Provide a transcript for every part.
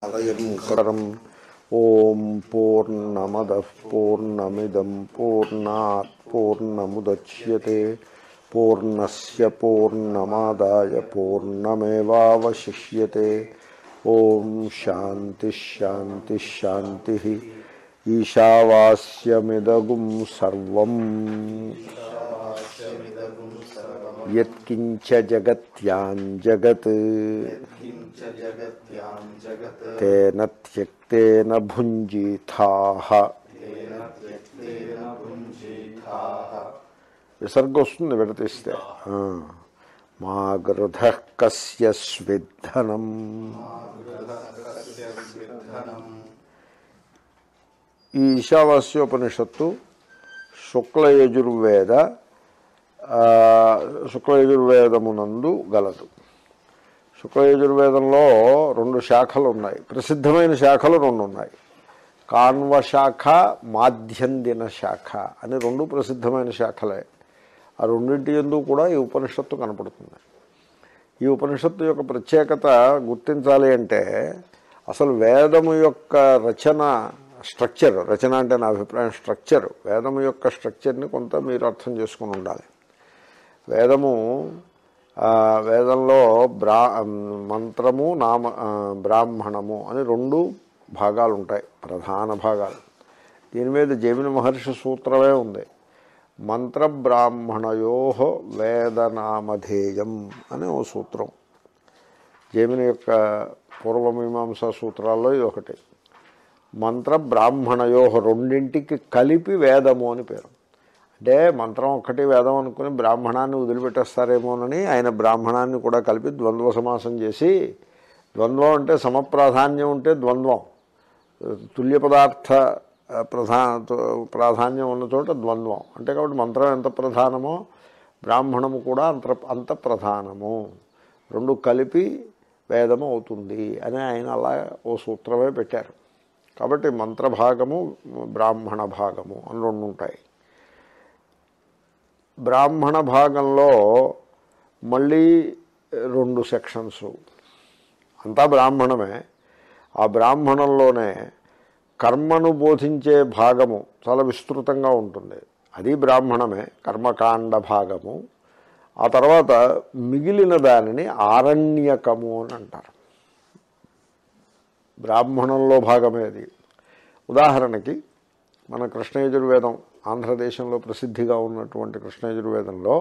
ओम पूर्णमद ॐ पूर्णा पूर्णमिदं पूर्णात् पूर्णमुदच्यते पूर्णस्य पूर्णमादाय शांति शांति शांति ईशावास्यमिदगुं सर्वम् యత్కించ త్యక్తేన భుంజిథా విసర్గ వస్తుంది విడతీస్తే మా గృధ కస్య స్విద్ధనం ఈ ఈశావాస్యోపనిషత్తు శుక్లయజుర్వేద శుక్లయజుర్వేదమునందు గలదు శుక్లయజుర్వేదంలో రెండు శాఖలు ఉన్నాయి ప్రసిద్ధమైన శాఖలు రెండు ఉన్నాయి కాన్వ శాఖ మాధ్యందిన శాఖ అని రెండు ప్రసిద్ధమైన శాఖలే ఆ రెండింటి ఎందు కూడా ఈ ఉపనిషత్తు కనపడుతుంది ఈ ఉపనిషత్తు యొక్క ప్రత్యేకత గుర్తించాలి అంటే అసలు వేదము యొక్క రచన స్ట్రక్చర్ రచన అంటే నా అభిప్రాయం స్ట్రక్చర్ వేదము యొక్క స్ట్రక్చర్ని కొంత మీరు అర్థం చేసుకుని ఉండాలి వేదము వేదంలో బ్రా మంత్రము నామ బ్రాహ్మణము అని రెండు భాగాలు ఉంటాయి ప్రధాన భాగాలు దీని మీద జమిన మహర్షి సూత్రమే ఉంది మంత్రబ్రాహ్మణయో వేదనామధేయం అనే ఓ సూత్రం జమిన యొక్క పూర్వమీమాంసా సూత్రాల్లో ఇది ఒకటి మంత్రబ్రాహ్మణయో రెండింటికి కలిపి వేదము అని పేరు అంటే మంత్రం ఒక్కటి వేదం అనుకుని బ్రాహ్మణాన్ని వదిలిపెట్టేస్తారేమోనని ఆయన బ్రాహ్మణాన్ని కూడా కలిపి ద్వంద్వ సమాసం చేసి ద్వంద్వం అంటే సమప్రాధాన్యం ఉంటే ద్వంద్వం తుల్య పదార్థ ప్రధా ప్రాధాన్యం ఉన్న చోట ద్వంద్వం అంటే కాబట్టి మంత్రం ఎంత ప్రధానమో బ్రాహ్మణము కూడా అంత అంత ప్రధానము రెండు కలిపి వేదము అవుతుంది అని ఆయన అలా ఓ సూత్రమే పెట్టారు కాబట్టి మంత్రభాగము బ్రాహ్మణ భాగము అని రెండు ఉంటాయి బ్రాహ్మణ భాగంలో మళ్ళీ రెండు సెక్షన్స్ అంతా బ్రాహ్మణమే ఆ బ్రాహ్మణంలోనే కర్మను బోధించే భాగము చాలా విస్తృతంగా ఉంటుంది అది బ్రాహ్మణమే కర్మకాండ భాగము ఆ తర్వాత మిగిలిన దానిని ఆరణ్యకము అని అంటారు బ్రాహ్మణంలో భాగమే అది ఉదాహరణకి మన కృష్ణయజుర్వేదం ఆంధ్రదేశంలో ప్రసిద్ధిగా ఉన్నటువంటి కృష్ణయజుర్వేదంలో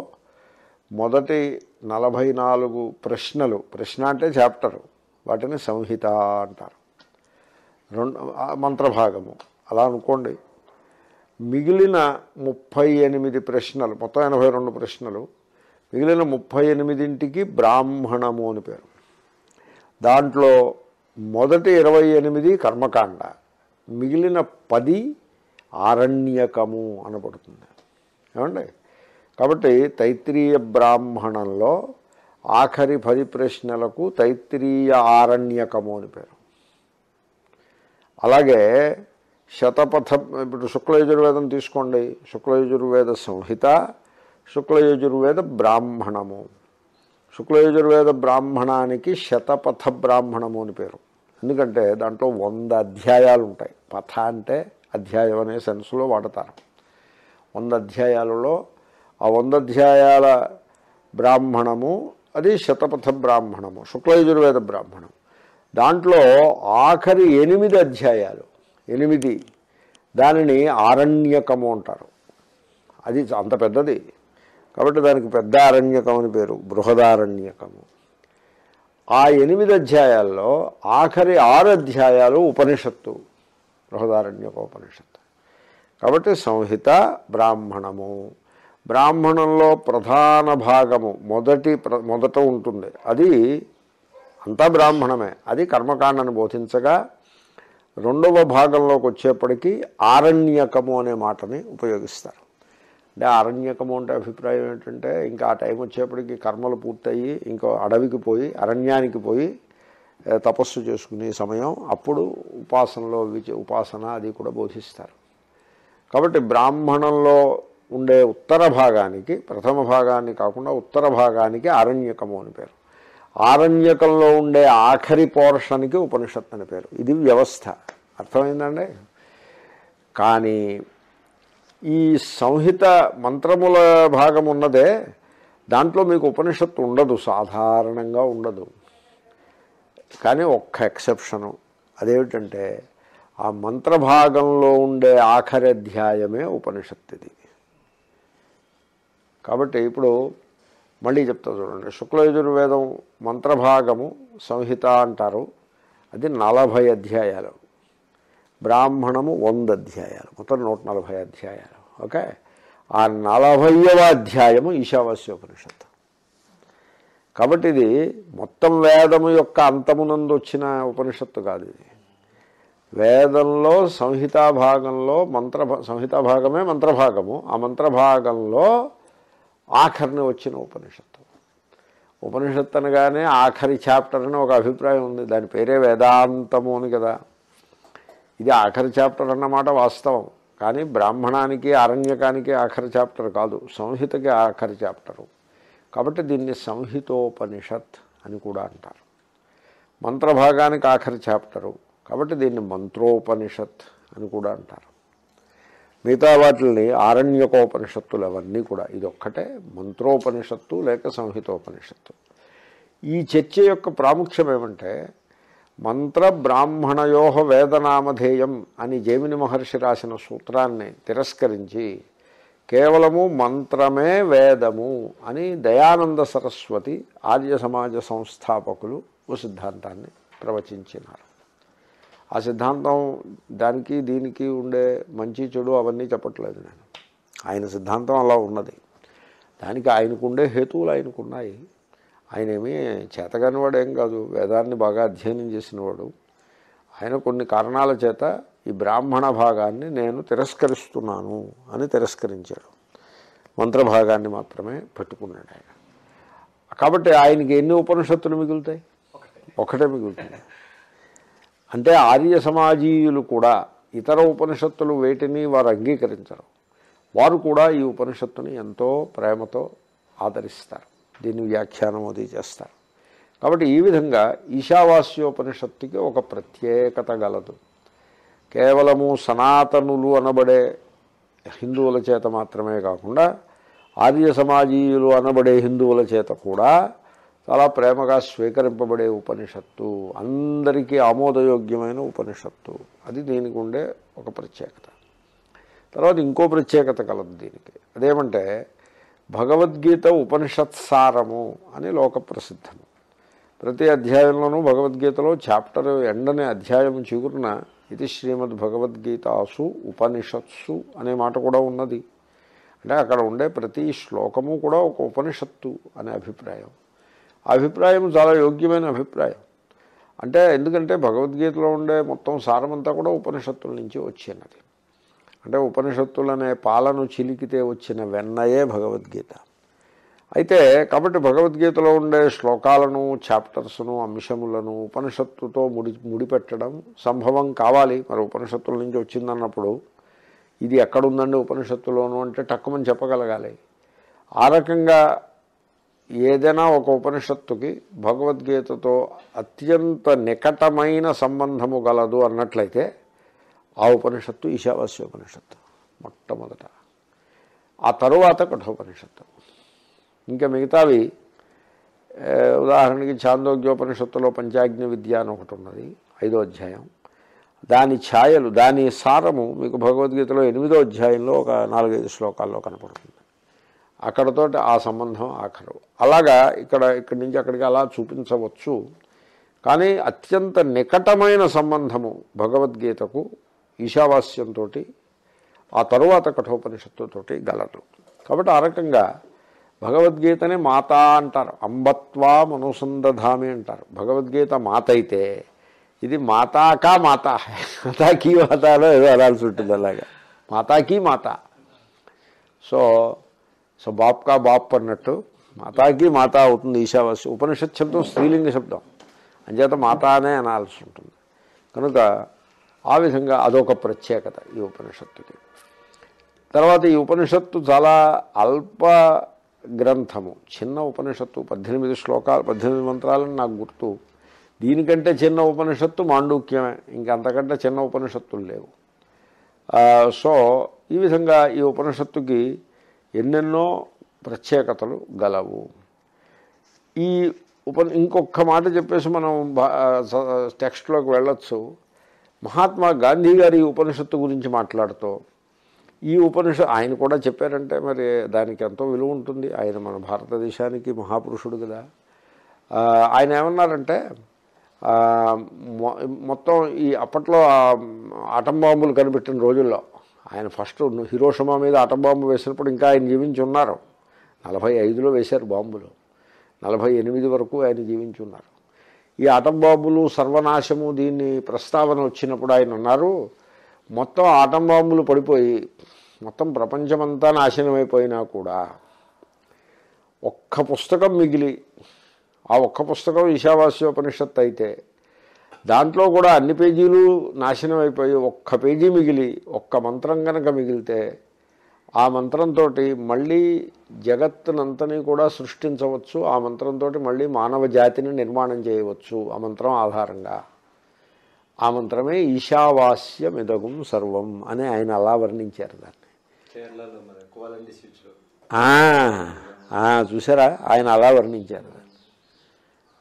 మొదటి నలభై నాలుగు ప్రశ్నలు ప్రశ్న అంటే చాప్టరు వాటిని సంహిత అంటారు రెండు మంత్రభాగము అలా అనుకోండి మిగిలిన ముప్పై ఎనిమిది ప్రశ్నలు మొత్తం ఎనభై రెండు ప్రశ్నలు మిగిలిన ముప్పై ఎనిమిదింటికి బ్రాహ్మణము అని పేరు దాంట్లో మొదటి ఇరవై ఎనిమిది కర్మకాండ మిగిలిన పది ఆరణ్యకము అనబడుతుంది ఏమండి కాబట్టి తైత్రీయ బ్రాహ్మణంలో ఆఖరి పది ప్రశ్నలకు తైత్రీయ ఆరణ్యకము అని పేరు అలాగే శతపథ ఇప్పుడు శుక్లయజుర్వేదం తీసుకోండి శుక్లయజుర్వేద సంహిత శుక్లయజుర్వేద బ్రాహ్మణము శుక్లయజుర్వేద బ్రాహ్మణానికి శతపథ బ్రాహ్మణము అని పేరు ఎందుకంటే దాంట్లో వంద అధ్యాయాలు ఉంటాయి పథ అంటే అధ్యాయం అనే సెన్స్లో వాడతారు వంద అధ్యాయాలలో ఆ వంద అధ్యాయాల బ్రాహ్మణము అది శతపథ బ్రాహ్మణము శుక్లయజుర్వేద బ్రాహ్మణం దాంట్లో ఆఖరి ఎనిమిది అధ్యాయాలు ఎనిమిది దానిని ఆరణ్యకము అంటారు అది అంత పెద్దది కాబట్టి దానికి పెద్ద అరణ్యకం అని పేరు బృహదారణ్యకము ఆ ఎనిమిది అధ్యాయాల్లో ఆఖరి ఆరు అధ్యాయాలు ఉపనిషత్తు బృహదారణ్యకోపనిషత్తు కాబట్టి సంహిత బ్రాహ్మణము బ్రాహ్మణంలో ప్రధాన భాగము మొదటి మొదట ఉంటుంది అది అంతా బ్రాహ్మణమే అది కర్మకాండను బోధించగా రెండవ భాగంలోకి వచ్చేప్పటికీ ఆరణ్యకము అనే మాటని ఉపయోగిస్తారు అంటే అరణ్యకము అంటే అభిప్రాయం ఏంటంటే ఇంకా ఆ టైం వచ్చేప్పటికి కర్మలు పూర్తయ్యి ఇంకో అడవికి పోయి అరణ్యానికి పోయి తపస్సు చేసుకునే సమయం అప్పుడు ఉపాసనలో ఉపాసన అది కూడా బోధిస్తారు కాబట్టి బ్రాహ్మణంలో ఉండే ఉత్తర భాగానికి ప్రథమ భాగాన్ని కాకుండా ఉత్తర భాగానికి ఆరణ్యకము అని పేరు ఆరణ్యకంలో ఉండే ఆఖరి పోర్షన్కి ఉపనిషత్ అని పేరు ఇది వ్యవస్థ అర్థమైందండి కానీ ఈ సంహిత మంత్రముల భాగం ఉన్నదే దాంట్లో మీకు ఉపనిషత్తు ఉండదు సాధారణంగా ఉండదు కానీ ఒక్క ఎక్సెప్షను అదేమిటంటే ఆ మంత్రభాగంలో ఉండే ఆఖరి అధ్యాయమే ఉపనిషత్తిది కాబట్టి ఇప్పుడు మళ్ళీ చెప్తా చూడండి శుక్లయజుర్వేదం మంత్రభాగము సంహిత అంటారు అది నలభై అధ్యాయాలు బ్రాహ్మణము వంద అధ్యాయాలు మొత్తం నూట నలభై అధ్యాయాలు ఓకే ఆ నలభైవ అధ్యాయము ఉపనిషత్తు కాబట్టి ఇది మొత్తం వేదము యొక్క అంతమునందు వచ్చిన ఉపనిషత్తు కాదు ఇది వేదంలో సంహితాభాగంలో మంత్ర సంహితాభాగమే మంత్రభాగము ఆ మంత్రభాగంలో ఆఖరిని వచ్చిన ఉపనిషత్తు ఉపనిషత్తు అనగానే ఆఖరి చాప్టర్ అని ఒక అభిప్రాయం ఉంది దాని పేరే వేదాంతము అని కదా ఇది ఆఖరి చాప్టర్ అన్నమాట వాస్తవం కానీ బ్రాహ్మణానికి అరణ్యకానికి ఆఖరి చాప్టర్ కాదు సంహితకి ఆఖరి చాప్టరు కాబట్టి దీన్ని సంహితోపనిషత్ అని కూడా అంటారు మంత్రభాగానికి ఆఖరి చాప్టరు కాబట్టి దీన్ని మంత్రోపనిషత్ అని కూడా అంటారు మిగతా వాటిల్ని ఆరణ్యకోపనిషత్తులు అవన్నీ కూడా ఇదొక్కటే మంత్రోపనిషత్తు లేక సంహితోపనిషత్తు ఈ చర్చ యొక్క ప్రాముఖ్యం ఏమంటే మంత్ర బ్రాహ్మణయోహ వేదనామధేయం అని జేమిని మహర్షి రాసిన సూత్రాన్ని తిరస్కరించి కేవలము మంత్రమే వేదము అని దయానంద సరస్వతి ఆర్య సమాజ సంస్థాపకులు ఓ సిద్ధాంతాన్ని ప్రవచించినారు ఆ సిద్ధాంతం దానికి దీనికి ఉండే మంచి చెడు అవన్నీ చెప్పట్లేదు నేను ఆయన సిద్ధాంతం అలా ఉన్నది దానికి ఆయనకుండే హేతువులు ఆయనకున్నాయి ఆయన ఏమీ చేతగానివాడు ఏం కాదు వేదాన్ని బాగా అధ్యయనం చేసినవాడు ఆయన కొన్ని కారణాల చేత ఈ బ్రాహ్మణ భాగాన్ని నేను తిరస్కరిస్తున్నాను అని తిరస్కరించాడు మంత్రభాగాన్ని మాత్రమే పెట్టుకున్నాడు ఆయన కాబట్టి ఆయనకి ఎన్ని ఉపనిషత్తులు మిగులుతాయి ఒకటే మిగులుతుంది అంటే ఆర్య సమాజీయులు కూడా ఇతర ఉపనిషత్తులు వేటిని వారు అంగీకరించరు వారు కూడా ఈ ఉపనిషత్తుని ఎంతో ప్రేమతో ఆదరిస్తారు దీన్ని వ్యాఖ్యానం అది చేస్తారు కాబట్టి ఈ విధంగా ఈశావాస్యోపనిషత్తుకి ఒక ప్రత్యేకత గలదు కేవలము సనాతనులు అనబడే హిందువుల చేత మాత్రమే కాకుండా ఆర్య సమాజీయులు అనబడే హిందువుల చేత కూడా చాలా ప్రేమగా స్వీకరింపబడే ఉపనిషత్తు అందరికీ ఆమోదయోగ్యమైన ఉపనిషత్తు అది దీనికి ఉండే ఒక ప్రత్యేకత తర్వాత ఇంకో ప్రత్యేకత కలదు దీనికి అదేమంటే భగవద్గీత ఉపనిషత్సారము అని లోక ప్రసిద్ధము ప్రతి అధ్యాయంలోనూ భగవద్గీతలో చాప్టర్ ఎండనే అధ్యాయం చిగురున ఇది శ్రీమద్ భగవద్గీతాసు ఉపనిషత్సు అనే మాట కూడా ఉన్నది అంటే అక్కడ ఉండే ప్రతి శ్లోకము కూడా ఒక ఉపనిషత్తు అనే అభిప్రాయం ఆ అభిప్రాయం చాలా యోగ్యమైన అభిప్రాయం అంటే ఎందుకంటే భగవద్గీతలో ఉండే మొత్తం సారమంతా కూడా ఉపనిషత్తుల నుంచి వచ్చినది అంటే ఉపనిషత్తులనే పాలను చిలికితే వచ్చిన వెన్నయే భగవద్గీత అయితే కాబట్టి భగవద్గీతలో ఉండే శ్లోకాలను చాప్టర్స్ను అంశములను ఉపనిషత్తుతో ముడి ముడిపెట్టడం సంభవం కావాలి మరి ఉపనిషత్తుల నుంచి వచ్చిందన్నప్పుడు ఇది ఎక్కడుందండి ఉపనిషత్తులోను అంటే టక్కుమని చెప్పగలగాలి ఆ రకంగా ఏదైనా ఒక ఉపనిషత్తుకి భగవద్గీతతో అత్యంత నికటమైన సంబంధము గలదు అన్నట్లయితే ఆ ఉపనిషత్తు ఈశావాస్య ఉపనిషత్తు మొట్టమొదట ఆ తరువాత కఠోపనిషత్తు ఇంకా మిగతావి ఉదాహరణకి ఛాందోగ్యోపనిషత్తులో పంచాగ్ని విద్య అని ఒకటి ఉన్నది ఐదో అధ్యాయం దాని ఛాయలు దాని సారము మీకు భగవద్గీతలో ఎనిమిదో అధ్యాయంలో ఒక నాలుగైదు శ్లోకాల్లో కనపడుతుంది అక్కడతో ఆ సంబంధం ఆఖరు అలాగా ఇక్కడ ఇక్కడి నుంచి అక్కడికి అలా చూపించవచ్చు కానీ అత్యంత నికటమైన సంబంధము భగవద్గీతకు ఈశావాస్యంతో ఆ తరువాత కఠోపనిషత్తుతోటి గలటం కాబట్టి ఆ రకంగా భగవద్గీతనే మాత అంటారు అంబత్వా మనుసంధామి అంటారు భగవద్గీత మాత అయితే ఇది మాతాకా మాత మాతాకీ మాతలో ఏదో అనాల్సి ఉంటుంది అలాగా మాతాకీ మాత సో సో బాప్కా బాప్ అన్నట్టు మాతాకి మాత అవుతుంది ఈశావాస్య ఉపనిషత్ శబ్దం స్త్రీలింగ శబ్దం అంచేత మాత అనే అనాల్సి ఉంటుంది కనుక ఆ విధంగా అదొక ప్రత్యేకత ఈ ఉపనిషత్తుకి తర్వాత ఈ ఉపనిషత్తు చాలా అల్ప గ్రంథము చిన్న ఉపనిషత్తు పద్దెనిమిది శ్లోకాలు పద్దెనిమిది మంత్రాలని నాకు గుర్తు దీనికంటే చిన్న ఉపనిషత్తు మాండూక్యమే ఇంకంతకంటే చిన్న ఉపనిషత్తులు లేవు సో ఈ విధంగా ఈ ఉపనిషత్తుకి ఎన్నెన్నో ప్రత్యేకతలు గలవు ఈ ఉప ఇంకొక మాట చెప్పేసి మనం టెక్స్ట్లోకి వెళ్ళొచ్చు మహాత్మా గాంధీ గారి ఉపనిషత్తు గురించి మాట్లాడుతూ ఈ ఉపనిష ఆయన కూడా చెప్పారంటే మరి దానికి ఎంతో విలువ ఉంటుంది ఆయన మన భారతదేశానికి మహాపురుషుడు కదా ఆయన ఏమన్నారంటే మొత్తం ఈ అప్పట్లో ఆటం బాంబులు కనిపెట్టిన రోజుల్లో ఆయన ఫస్ట్ హీరోషమా మీద ఆటం బాంబు వేసినప్పుడు ఇంకా ఆయన జీవించి ఉన్నారు నలభై ఐదులో వేశారు బాంబులు నలభై ఎనిమిది వరకు ఆయన జీవించి ఉన్నారు ఈ ఆటం బాంబులు సర్వనాశము దీన్ని ప్రస్తావన వచ్చినప్పుడు ఆయన ఉన్నారు మొత్తం ఆటం బాంబులు పడిపోయి మొత్తం ప్రపంచమంతా నాశనమైపోయినా కూడా ఒక్క పుస్తకం మిగిలి ఆ ఒక్క పుస్తకం ఈశావాస్యోపనిషత్ అయితే దాంట్లో కూడా అన్ని పేజీలు నాశనం అయిపోయి ఒక్క పేజీ మిగిలి ఒక్క మంత్రం కనుక మిగిలితే ఆ మంత్రంతో మళ్ళీ జగత్తునంతని కూడా సృష్టించవచ్చు ఆ మంత్రంతో మళ్ళీ మానవ జాతిని నిర్మాణం చేయవచ్చు ఆ మంత్రం ఆధారంగా ఆ మంత్రమే ఈశావాస్యమిదగుం సర్వం అని ఆయన అలా వర్ణించారు దాన్ని చూసారా ఆయన అలా వర్ణించారు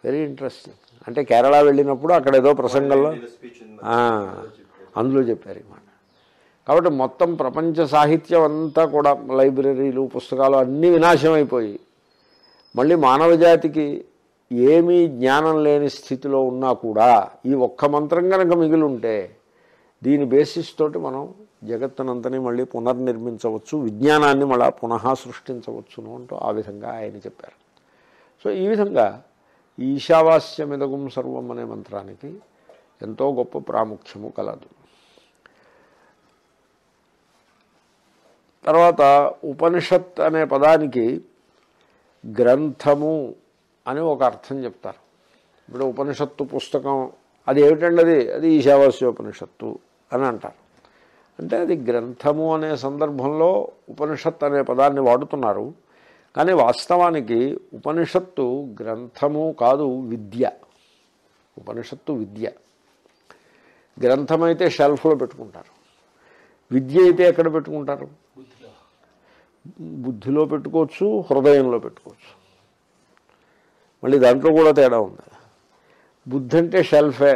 వెరీ ఇంట్రెస్టింగ్ అంటే కేరళ వెళ్ళినప్పుడు అక్కడ ఏదో ప్రసంగంలో అందులో చెప్పారు ఇమాట కాబట్టి మొత్తం ప్రపంచ సాహిత్యం అంతా కూడా లైబ్రరీలు పుస్తకాలు అన్నీ వినాశమైపోయి మళ్ళీ మానవ జాతికి ఏమీ జ్ఞానం లేని స్థితిలో ఉన్నా కూడా ఈ ఒక్క మంత్రం కనుక మిగిలింటే దీని బేసిస్ తోటి మనం జగత్తునంతని మళ్ళీ పునర్నిర్మించవచ్చు విజ్ఞానాన్ని మళ్ళా పునః సృష్టించవచ్చును అంటూ ఆ విధంగా ఆయన చెప్పారు సో ఈ విధంగా ఈశావాస్యమిదగుం సర్వం అనే మంత్రానికి ఎంతో గొప్ప ప్రాముఖ్యము కలదు తర్వాత ఉపనిషత్ అనే పదానికి గ్రంథము అని ఒక అర్థం చెప్తారు ఇప్పుడు ఉపనిషత్తు పుస్తకం అది ఏమిటండి అది అది ఈశావాస్యోపనిషత్తు అని అంటారు అంటే అది గ్రంథము అనే సందర్భంలో ఉపనిషత్తు అనే పదాన్ని వాడుతున్నారు కానీ వాస్తవానికి ఉపనిషత్తు గ్రంథము కాదు విద్య ఉపనిషత్తు విద్య గ్రంథమైతే షెల్ఫ్లో పెట్టుకుంటారు విద్య అయితే ఎక్కడ పెట్టుకుంటారు బుద్ధిలో పెట్టుకోవచ్చు హృదయంలో పెట్టుకోవచ్చు మళ్ళీ దాంట్లో కూడా తేడా ఉంది బుద్ధి అంటే షెల్ఫే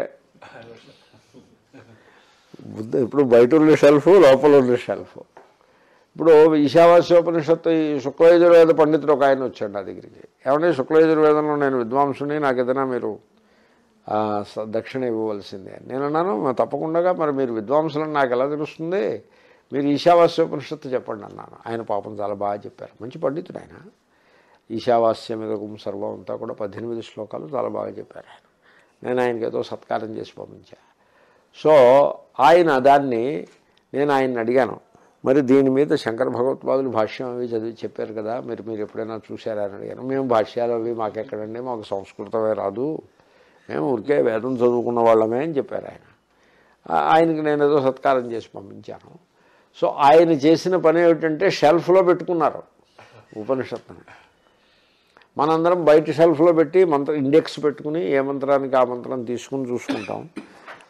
బుద్ధ ఇప్పుడు బయట ఉన్న షెల్ఫ్ లోపల ఉన్న షెల్ఫ్ ఇప్పుడు ఈశావాస్యోపనిషత్తు ఈ శుక్లయజుర్వేద పండితుడు ఒక ఆయన వచ్చాడు నా దగ్గరికి ఏమంటే శుక్లయజుర్వేదంలో నేను విద్వాంసుని నాకు ఏదైనా మీరు దక్షిణ ఇవ్వవలసిందే నేను అన్నాను తప్పకుండా మరి మీరు విద్వాంసులను నాకు ఎలా తెలుస్తుంది మీరు ఈశావాస్యోపనిషత్తు చెప్పండి అన్నాను ఆయన పాపం చాలా బాగా చెప్పారు మంచి పండితుడు ఆయన ఈశావాస్యమిదకం సర్వం అంతా కూడా పద్దెనిమిది శ్లోకాలు చాలా బాగా చెప్పారు ఆయన నేను ఆయనకి ఏదో సత్కారం చేసి పంపించా సో ఆయన దాన్ని నేను ఆయన్ని అడిగాను మరి దీని మీద శంకర భగవత్పాదులు భాష్యం అవి చదివి చెప్పారు కదా మీరు మీరు ఎప్పుడైనా చూసారా అని అడిగాను మేము భాష్యాలు అవి మాకెక్కడండి మాకు సంస్కృతమే రాదు మేము ఊరికే వేదం చదువుకున్న వాళ్ళమే అని చెప్పారు ఆయన ఆయనకి నేను ఏదో సత్కారం చేసి పంపించాను సో ఆయన చేసిన పని ఏమిటంటే షెల్ఫ్లో పెట్టుకున్నారు ఉపనిషత్తుని మనందరం బయట షెల్ఫ్లో పెట్టి మంత్రం ఇండెక్స్ పెట్టుకుని ఏ మంత్రానికి ఆ మంత్రం తీసుకుని చూసుకుంటాం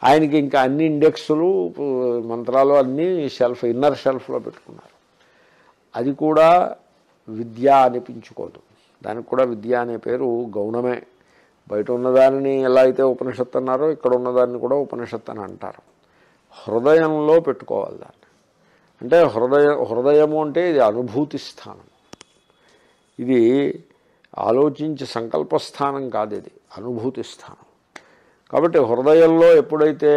ఆయనకి ఇంకా అన్ని ఇండెక్స్లు మంత్రాలు అన్నీ షెల్ఫ్ ఇన్నర్ షెల్ఫ్లో పెట్టుకున్నారు అది కూడా విద్య అనిపించుకోదు దానికి కూడా విద్య అనే పేరు గౌణమే బయట ఉన్నదానిని ఎలా అయితే ఉపనిషత్తు అన్నారో ఇక్కడ ఉన్నదాన్ని కూడా ఉపనిషత్తు అని అంటారు హృదయంలో పెట్టుకోవాలి దాన్ని అంటే హృదయ హృదయము అంటే ఇది అనుభూతి స్థానం ఇది ఆలోచించి సంకల్పస్థానం కాదు ఇది అనుభూతి స్థానం కాబట్టి హృదయంలో ఎప్పుడైతే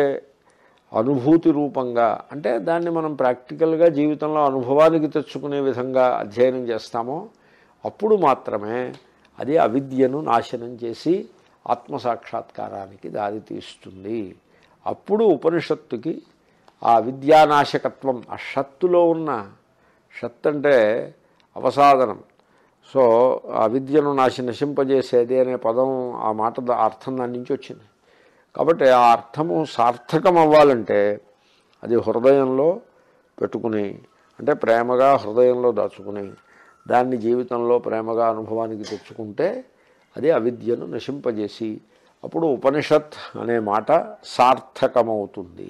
అనుభూతి రూపంగా అంటే దాన్ని మనం ప్రాక్టికల్గా జీవితంలో అనుభవానికి తెచ్చుకునే విధంగా అధ్యయనం చేస్తామో అప్పుడు మాత్రమే అది అవిద్యను నాశనం చేసి ఆత్మసాక్షాత్కారానికి దారితీస్తుంది అప్పుడు ఉపనిషత్తుకి ఆ విద్యానాశకత్వం ఆ షత్తులో ఉన్న షత్ అంటే అవసాధనం సో ఆ విద్యను నాశ నశింపజేసేది అనే పదం ఆ మాట అర్థం దాని నుంచి వచ్చింది కాబట్టి ఆ అర్థము సార్థకం అవ్వాలంటే అది హృదయంలో పెట్టుకుని అంటే ప్రేమగా హృదయంలో దాచుకుని దాన్ని జీవితంలో ప్రేమగా అనుభవానికి తెచ్చుకుంటే అది అవిద్యను నశింపజేసి అప్పుడు ఉపనిషత్ అనే మాట సార్థకమవుతుంది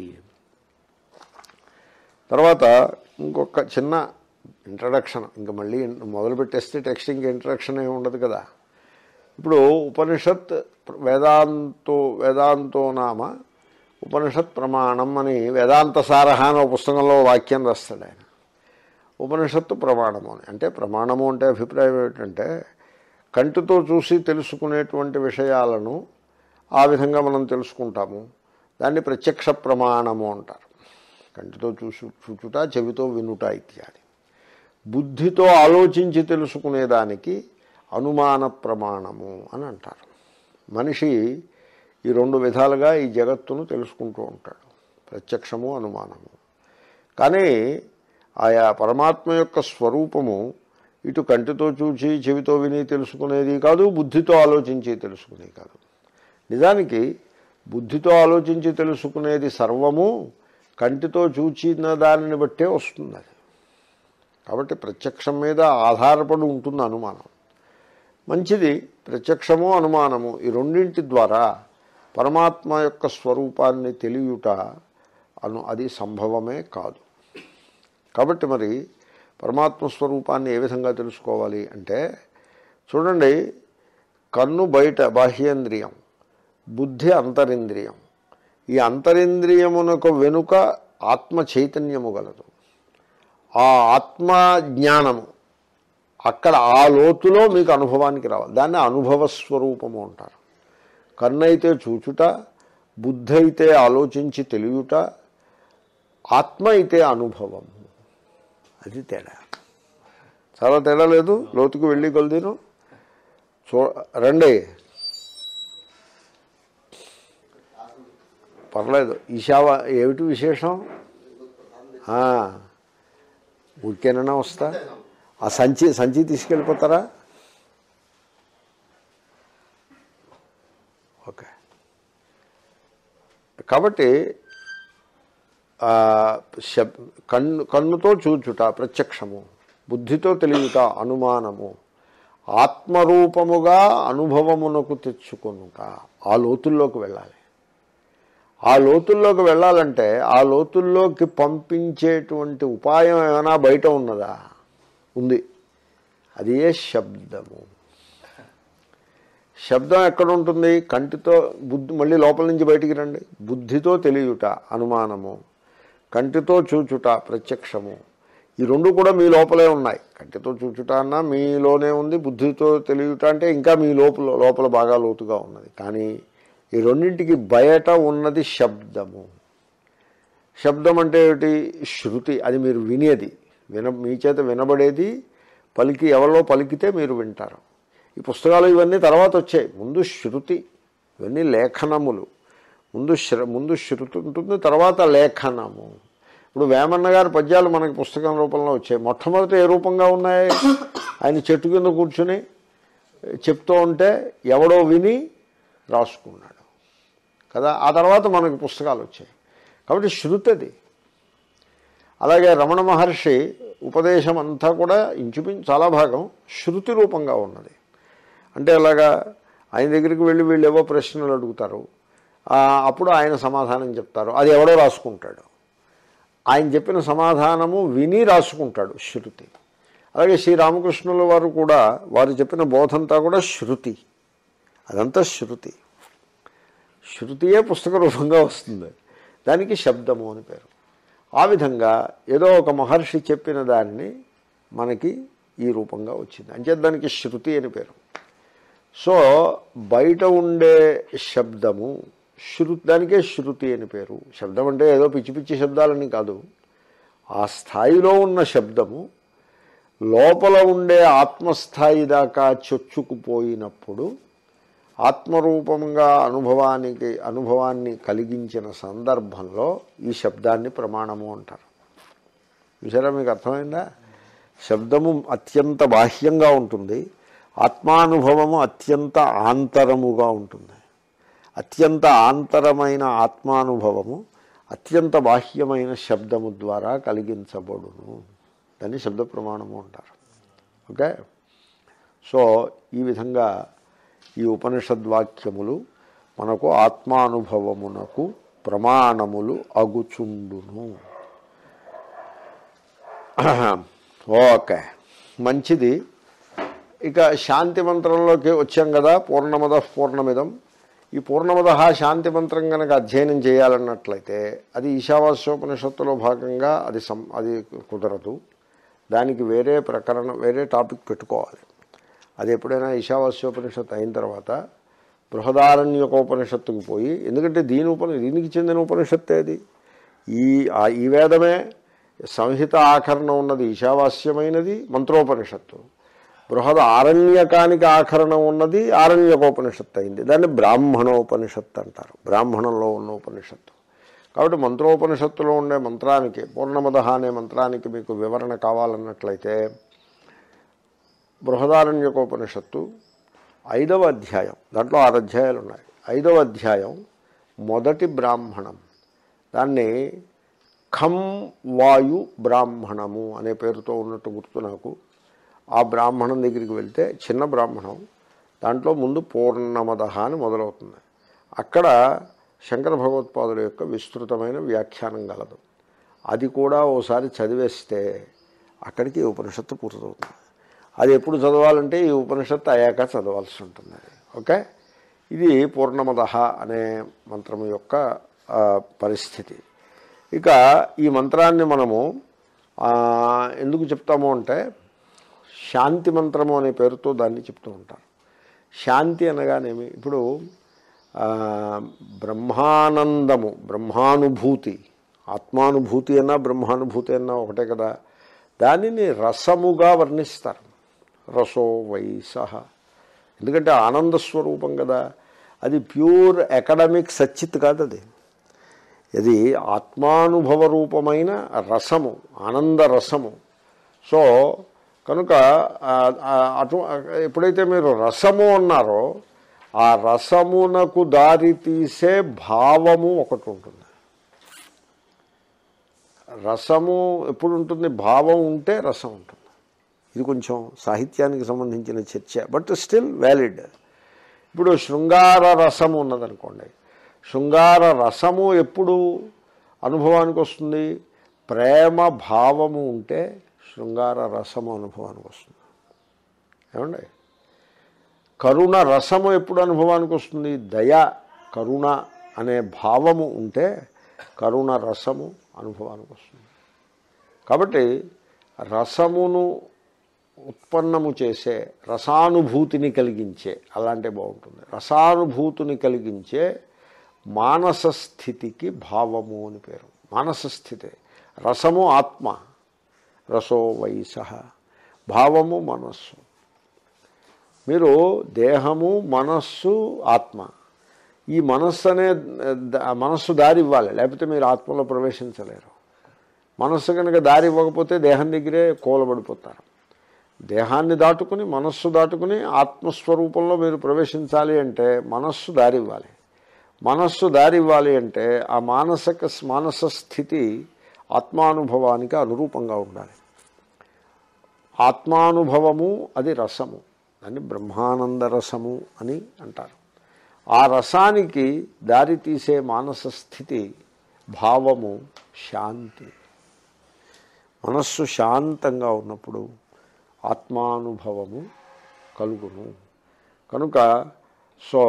తర్వాత ఇంకొక చిన్న ఇంట్రడక్షన్ ఇంకా మళ్ళీ మొదలు పెట్టేస్తే టెక్స్ట్ ఇంకా ఇంట్రడక్షన్ ఏమి ఉండదు కదా ఇప్పుడు ఉపనిషత్ వేదాంతో వేదాంతో నామ ఉపనిషత్ ప్రమాణం అని వేదాంత సారహ అనే పుస్తకంలో వాక్యం రాస్తాడు ఆయన ఉపనిషత్తు ప్రమాణము అని అంటే ప్రమాణము అంటే అభిప్రాయం ఏమిటంటే కంటితో చూసి తెలుసుకునేటువంటి విషయాలను ఆ విధంగా మనం తెలుసుకుంటాము దాన్ని ప్రత్యక్ష ప్రమాణము అంటారు కంటితో చూసి చూచుట చెవితో వినుట ఇత్యాది బుద్ధితో ఆలోచించి తెలుసుకునేదానికి అనుమాన ప్రమాణము అని అంటారు మనిషి ఈ రెండు విధాలుగా ఈ జగత్తును తెలుసుకుంటూ ఉంటాడు ప్రత్యక్షము అనుమానము కానీ ఆయా పరమాత్మ యొక్క స్వరూపము ఇటు కంటితో చూచి చెవితో విని తెలుసుకునేది కాదు బుద్ధితో ఆలోచించి తెలుసుకునేది కాదు నిజానికి బుద్ధితో ఆలోచించి తెలుసుకునేది సర్వము కంటితో చూచిన దానిని బట్టే వస్తుంది అది కాబట్టి ప్రత్యక్షం మీద ఆధారపడి ఉంటుంది అనుమానం మంచిది ప్రత్యక్షము అనుమానము ఈ రెండింటి ద్వారా పరమాత్మ యొక్క స్వరూపాన్ని తెలియుట అను అది సంభవమే కాదు కాబట్టి మరి పరమాత్మ స్వరూపాన్ని ఏ విధంగా తెలుసుకోవాలి అంటే చూడండి కన్ను బయట బాహ్యేంద్రియం బుద్ధి అంతరింద్రియం ఈ అంతరింద్రియమునకు వెనుక ఆత్మ చైతన్యము గలదు ఆ ఆత్మ జ్ఞానము అక్కడ ఆ లోతులో మీకు అనుభవానికి రావాలి దాన్ని అనుభవ స్వరూపము అంటారు కన్నైతే చూచుట బుద్ధి అయితే ఆలోచించి తెలియట ఆత్మ అయితే అనుభవం అది తేడా చాలా తేడా లేదు లోతుకు వెళ్ళి కొలిదీను చూ రండి పర్లేదు ఈశావ ఏమిటి విశేషం ఊరికేనన్నా వస్తా ఆ సంచి సంచి తీసుకెళ్ళిపోతారా ఓకే కాబట్టి కన్ను కన్నుతో చూచుట ప్రత్యక్షము బుద్ధితో తెలియట అనుమానము ఆత్మరూపముగా అనుభవమునకు తెచ్చుకొనుక ఆ లోతుల్లోకి వెళ్ళాలి ఆ లోతుల్లోకి వెళ్ళాలంటే ఆ లోతుల్లోకి పంపించేటువంటి ఉపాయం ఏమైనా బయట ఉన్నదా ఉంది అది ఏ శబ్దము శబ్దం ఎక్కడ ఉంటుంది కంటితో బుద్ధి మళ్ళీ లోపల నుంచి బయటికి రండి బుద్ధితో తెలియట అనుమానము కంటితో చూచుట ప్రత్యక్షము ఈ రెండు కూడా మీ లోపలే ఉన్నాయి కంటితో చూచుట అన్నా మీలోనే ఉంది బుద్ధితో తెలియట అంటే ఇంకా మీ లోపల లోపల బాగా లోతుగా ఉన్నది కానీ ఈ రెండింటికి బయట ఉన్నది శబ్దము శబ్దం అంటే ఏమిటి శృతి అది మీరు వినేది విన మీ చేత వినబడేది పలికి ఎవరో పలికితే మీరు వింటారు ఈ పుస్తకాలు ఇవన్నీ తర్వాత వచ్చాయి ముందు శృతి ఇవన్నీ లేఖనములు ముందు శ్ర ముందు శృతి ఉంటుంది తర్వాత లేఖనము ఇప్పుడు వేమన్న గారి పద్యాలు మనకి పుస్తకం రూపంలో వచ్చాయి మొట్టమొదట ఏ రూపంగా ఉన్నాయి ఆయన చెట్టు కింద కూర్చుని చెప్తూ ఉంటే ఎవడో విని రాసుకున్నాడు కదా ఆ తర్వాత మనకు పుస్తకాలు వచ్చాయి కాబట్టి శృతి అది అలాగే రమణ మహర్షి ఉపదేశం అంతా కూడా ఇంచుమించు చాలా భాగం శృతి రూపంగా ఉన్నది అంటే అలాగా ఆయన దగ్గరికి వెళ్ళి వీళ్ళు ఏవో ప్రశ్నలు అడుగుతారు అప్పుడు ఆయన సమాధానం చెప్తారు అది ఎవడో రాసుకుంటాడు ఆయన చెప్పిన సమాధానము విని రాసుకుంటాడు శృతి అలాగే శ్రీరామకృష్ణుల వారు కూడా వారు చెప్పిన బోధంతా కూడా శృతి అదంతా శృతి శృతియే పుస్తక రూపంగా వస్తుంది దానికి శబ్దము అని పేరు ఆ విధంగా ఏదో ఒక మహర్షి చెప్పిన దాన్ని మనకి ఈ రూపంగా వచ్చింది అంటే దానికి శృతి అని పేరు సో బయట ఉండే శబ్దము శృతి దానికే శృతి అని పేరు శబ్దం అంటే ఏదో పిచ్చి పిచ్చి శబ్దాలని కాదు ఆ స్థాయిలో ఉన్న శబ్దము లోపల ఉండే ఆత్మస్థాయి దాకా చొచ్చుకుపోయినప్పుడు ఆత్మరూపంగా అనుభవానికి అనుభవాన్ని కలిగించిన సందర్భంలో ఈ శబ్దాన్ని ప్రమాణము అంటారు చూసారా మీకు అర్థమైందా శబ్దము అత్యంత బాహ్యంగా ఉంటుంది ఆత్మానుభవము అత్యంత ఆంతరముగా ఉంటుంది అత్యంత ఆంతరమైన ఆత్మానుభవము అత్యంత బాహ్యమైన శబ్దము ద్వారా కలిగించబడును దాన్ని శబ్ద ప్రమాణము అంటారు ఓకే సో ఈ విధంగా ఈ ఉపనిషద్వాక్యములు మనకు ఆత్మానుభవమునకు ప్రమాణములు అగుచుండును ఓకే మంచిది ఇక శాంతి మంత్రంలోకి వచ్చాం కదా పూర్ణమద పూర్ణమిదం ఈ పూర్ణమద శాంతి మంత్రం కనుక అధ్యయనం చేయాలన్నట్లయితే అది ఈశావాస్యోపనిషత్తులో భాగంగా అది సం అది కుదరదు దానికి వేరే ప్రకరణ వేరే టాపిక్ పెట్టుకోవాలి అది ఎప్పుడైనా ఈశావాస్యోపనిషత్తు అయిన తర్వాత బృహదారణ్యకోపనిషత్తుకు పోయి ఎందుకంటే దీని ఉప దీనికి చెందిన ఉపనిషత్తే అది ఈ ఈ వేదమే సంహిత ఆఖరణ ఉన్నది ఈశావాస్యమైనది మంత్రోపనిషత్తు బృహద ఆరణ్యకానికి ఆఖరణ ఉన్నది ఆరణ్యకోపనిషత్తు అయింది దాన్ని బ్రాహ్మణోపనిషత్తు అంటారు బ్రాహ్మణంలో ఉన్న ఉపనిషత్తు కాబట్టి మంత్రోపనిషత్తులో ఉండే మంత్రానికి పూర్ణమదహ అనే మంత్రానికి మీకు వివరణ కావాలన్నట్లయితే బృహదారణ్యకోపనిషత్తు ఐదవ అధ్యాయం దాంట్లో ఆరు అధ్యాయాలు ఉన్నాయి ఐదవ అధ్యాయం మొదటి బ్రాహ్మణం దాన్ని ఖం వాయు బ్రాహ్మణము అనే పేరుతో ఉన్నట్టు గుర్తు నాకు ఆ బ్రాహ్మణం దగ్గరికి వెళ్తే చిన్న బ్రాహ్మణం దాంట్లో ముందు పూర్ణమదహ అని మొదలవుతుంది అక్కడ శంకర భగవత్పాదుల యొక్క విస్తృతమైన వ్యాఖ్యానం గలదు అది కూడా ఓసారి చదివేస్తే అక్కడికి ఉపనిషత్తు పూర్తవుతుంది అది ఎప్పుడు చదవాలంటే ఈ ఉపనిషత్తు అయ్యాక చదవాల్సి ఉంటుంది ఓకే ఇది పూర్ణమద అనే మంత్రం యొక్క పరిస్థితి ఇక ఈ మంత్రాన్ని మనము ఎందుకు చెప్తాము అంటే శాంతి మంత్రము అనే పేరుతో దాన్ని చెప్తూ ఉంటారు శాంతి అనగానేమి ఇప్పుడు బ్రహ్మానందము బ్రహ్మానుభూతి ఆత్మానుభూతి అన్నా బ్రహ్మానుభూతి అన్నా ఒకటే కదా దానిని రసముగా వర్ణిస్తారు రసో వైసహ ఎందుకంటే ఆనందస్వరూపం కదా అది ప్యూర్ అకాడమిక్ సచ్చిత్ కాదు అది ఇది ఆత్మానుభవ రూపమైన రసము ఆనంద రసము సో కనుక అటు ఎప్పుడైతే మీరు రసము అన్నారో ఆ రసమునకు దారి తీసే భావము ఒకటి ఉంటుంది రసము ఎప్పుడు ఉంటుంది భావం ఉంటే రసం ఉంటుంది ఇది కొంచెం సాహిత్యానికి సంబంధించిన చర్చ బట్ స్టిల్ వ్యాలిడ్ ఇప్పుడు శృంగార రసము ఉన్నదనుకోండి శృంగార రసము ఎప్పుడు అనుభవానికి వస్తుంది ప్రేమ భావము ఉంటే శృంగార రసము అనుభవానికి వస్తుంది ఏమండి కరుణ రసము ఎప్పుడు అనుభవానికి వస్తుంది దయ కరుణ అనే భావము ఉంటే కరుణ రసము అనుభవానికి వస్తుంది కాబట్టి రసమును ఉత్పన్నము చేసే రసానుభూతిని కలిగించే అలాంటి బాగుంటుంది రసానుభూతిని కలిగించే మానస స్థితికి భావము అని పేరు మానస స్థితి రసము ఆత్మ రసో వయస భావము మనస్సు మీరు దేహము మనస్సు ఆత్మ ఈ మనస్సు అనే మనస్సు దారి ఇవ్వాలి లేకపోతే మీరు ఆత్మలో ప్రవేశించలేరు మనస్సు కనుక దారి ఇవ్వకపోతే దేహం దగ్గరే కూలబడిపోతారు దేహాన్ని దాటుకుని మనస్సు దాటుకుని ఆత్మస్వరూపంలో మీరు ప్రవేశించాలి అంటే మనస్సు దారివ్వాలి మనస్సు దారివ్వాలి అంటే ఆ మానసిక మానస స్థితి ఆత్మానుభవానికి అనురూపంగా ఉండాలి ఆత్మానుభవము అది రసము దాన్ని బ్రహ్మానంద రసము అని అంటారు ఆ రసానికి దారి తీసే మానస స్థితి భావము శాంతి మనస్సు శాంతంగా ఉన్నప్పుడు ఆత్మానుభవము కలుగును కనుక సో